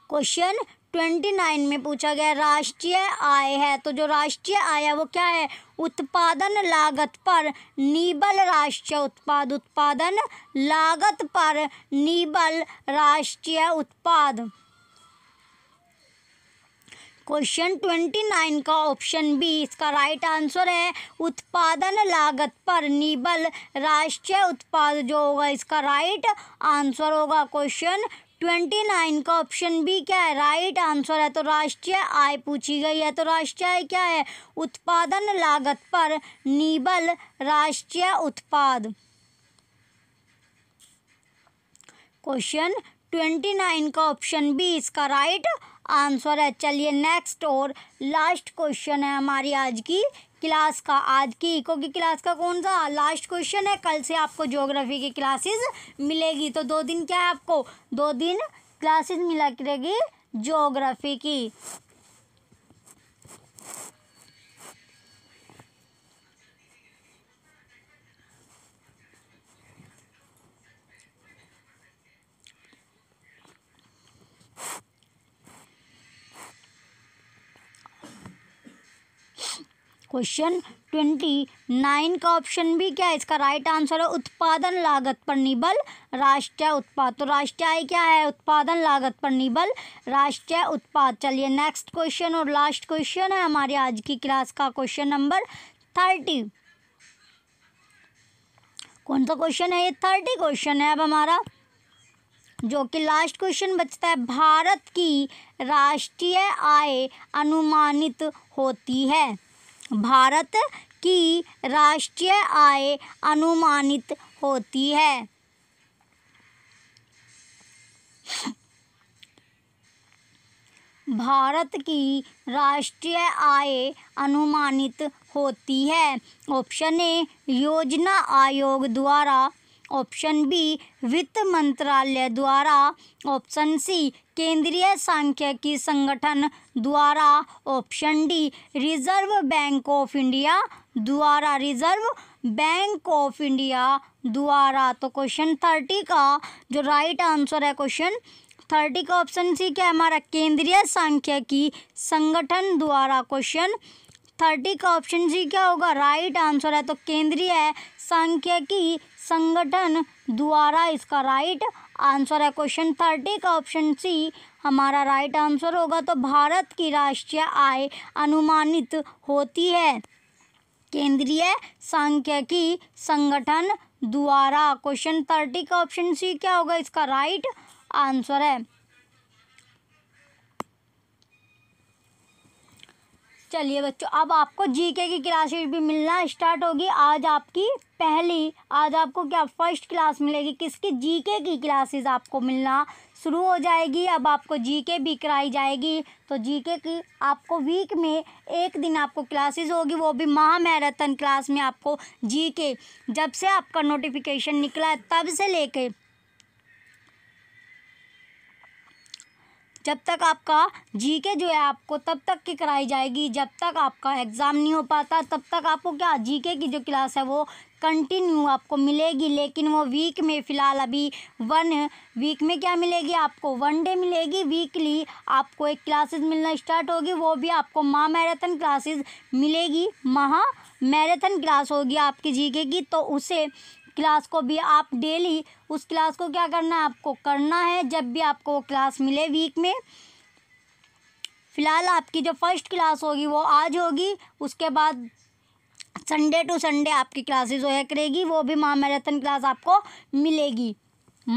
क्वेश्चन ट्वेंटी नाइन में पूछा गया राष्ट्रीय आय है तो जो राष्ट्रीय आय है वो क्या है उत्पादन लागत पर निबल राष्ट्रीय उत्पाद उत्पादन लागत पर निबल राष्ट्रीय उत्पाद क्वेश्चन ट्वेंटी नाइन का ऑप्शन बी इसका राइट आंसर है उत्पादन लागत पर निबल राष्ट्रीय उत्पाद जो होगा इसका राइट आंसर होगा क्वेश्चन ट्वेंटी नाइन का ऑप्शन बी क्या है राइट आंसर है तो राष्ट्रीय आय पूछी गई है तो राष्ट्रीय आय क्या है उत्पादन लागत पर निबल राष्ट्रीय उत्पाद क्वेश्चन ट्वेंटी नाइन का ऑप्शन बी इसका राइट आंसर है चलिए नेक्स्ट और लास्ट क्वेश्चन है हमारी आज की क्लास का आज की इको की क्लास का कौन सा लास्ट क्वेश्चन है कल से आपको ज्योग्राफी की क्लासेस मिलेगी तो दो दिन क्या है आपको दो दिन क्लासेस मिला करेगी ज्योग्राफी की क्वेश्चन ट्वेंटी नाइन का ऑप्शन भी क्या है इसका राइट आंसर है उत्पादन लागत पर निबल राष्ट्रीय उत्पाद तो राष्ट्रीय आय क्या है उत्पादन लागत पर निबल राष्ट्रीय उत्पाद चलिए नेक्स्ट क्वेश्चन और लास्ट क्वेश्चन है हमारे आज की क्लास का क्वेश्चन नंबर थर्टी कौन सा क्वेश्चन है ये थर्टी क्वेश्चन है अब हमारा जो कि लास्ट क्वेश्चन बचता है भारत की राष्ट्रीय आय अनुमानित होती है भारत की राष्ट्रीय आय अनुमानित होती है भारत की राष्ट्रीय आय अनुमानित होती है ऑप्शन ए योजना आयोग द्वारा ऑप्शन बी वित्त मंत्रालय द्वारा ऑप्शन सी केंद्रीय सांख्यिकी संगठन द्वारा option D reserve bank of India द्वारा रिजर्व बैंक ऑफ इंडिया द्वारा तो क्वेश्चन थर्टी का जो राइट आंसर है क्वेश्चन थर्टी का ऑप्शन सी क्या है हमारा केंद्रीय सांख्यिकी संगठन द्वारा क्वेश्चन थर्टी का ऑप्शन सी क्या होगा राइट आंसर है तो केंद्रीय सांख्यिकी संगठन द्वारा इसका राइट आंसर है क्वेश्चन थर्टी का ऑप्शन सी हमारा राइट आंसर होगा तो भारत की राष्ट्रीय आय अनुमानित होती है केंद्रीय सांख्यिकी संगठन द्वारा क्वेश्चन थर्टी का ऑप्शन सी क्या होगा इसका राइट आंसर है चलिए बच्चों अब आपको जीके की क्लासेस भी मिलना स्टार्ट होगी आज आपकी पहली आज आपको क्या फर्स्ट क्लास मिलेगी किसकी जीके की क्लासेस आपको मिलना शुरू हो जाएगी अब आपको जीके भी कराई जाएगी तो जीके की आपको वीक में एक दिन आपको क्लासेस होगी वो भी महा मैराथन क्लास में आपको जीके जब से आपका नोटिफिकेशन निकला है तब से लेके जब तक आपका जी के जो है आपको तब तक की कराई जाएगी जब तक आपका एग्ज़ाम नहीं हो पाता तब तक आपको क्या जी के की जो क्लास है वो कंटिन्यू आपको मिलेगी लेकिन वो वीक में फ़िलहाल अभी वन वीक में क्या मिलेगी आपको वन डे मिलेगी वीकली आपको एक क्लासेस मिलना स्टार्ट होगी वो भी आपको माँ मैराथन क्लासेस मिलेगी महा मैराथन क्लास होगी आपकी जीके की तो उसे क्लास को भी आप डेली उस क्लास को क्या करना है आपको करना है जब भी आपको वो क्लास मिले वीक में फ़िलहाल आपकी जो फर्स्ट क्लास होगी वो आज होगी उसके बाद संडे टू संडे आपकी क्लासेस होया करेगी वो भी महा मैराथन क्लास आपको मिलेगी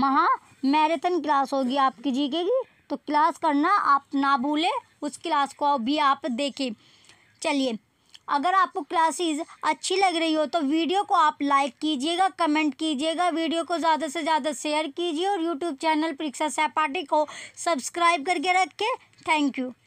महा मैराथन क्लास होगी आपकी जीके की तो क्लास करना आप ना भूलें उस क्लास को भी आप देखें चलिए अगर आपको क्लासेस अच्छी लग रही हो तो वीडियो को आप लाइक कीजिएगा कमेंट कीजिएगा वीडियो को ज़्यादा से ज़्यादा शेयर कीजिए और यूट्यूब चैनल परीक्षा सहपाठी को सब्सक्राइब करके रखें थैंक यू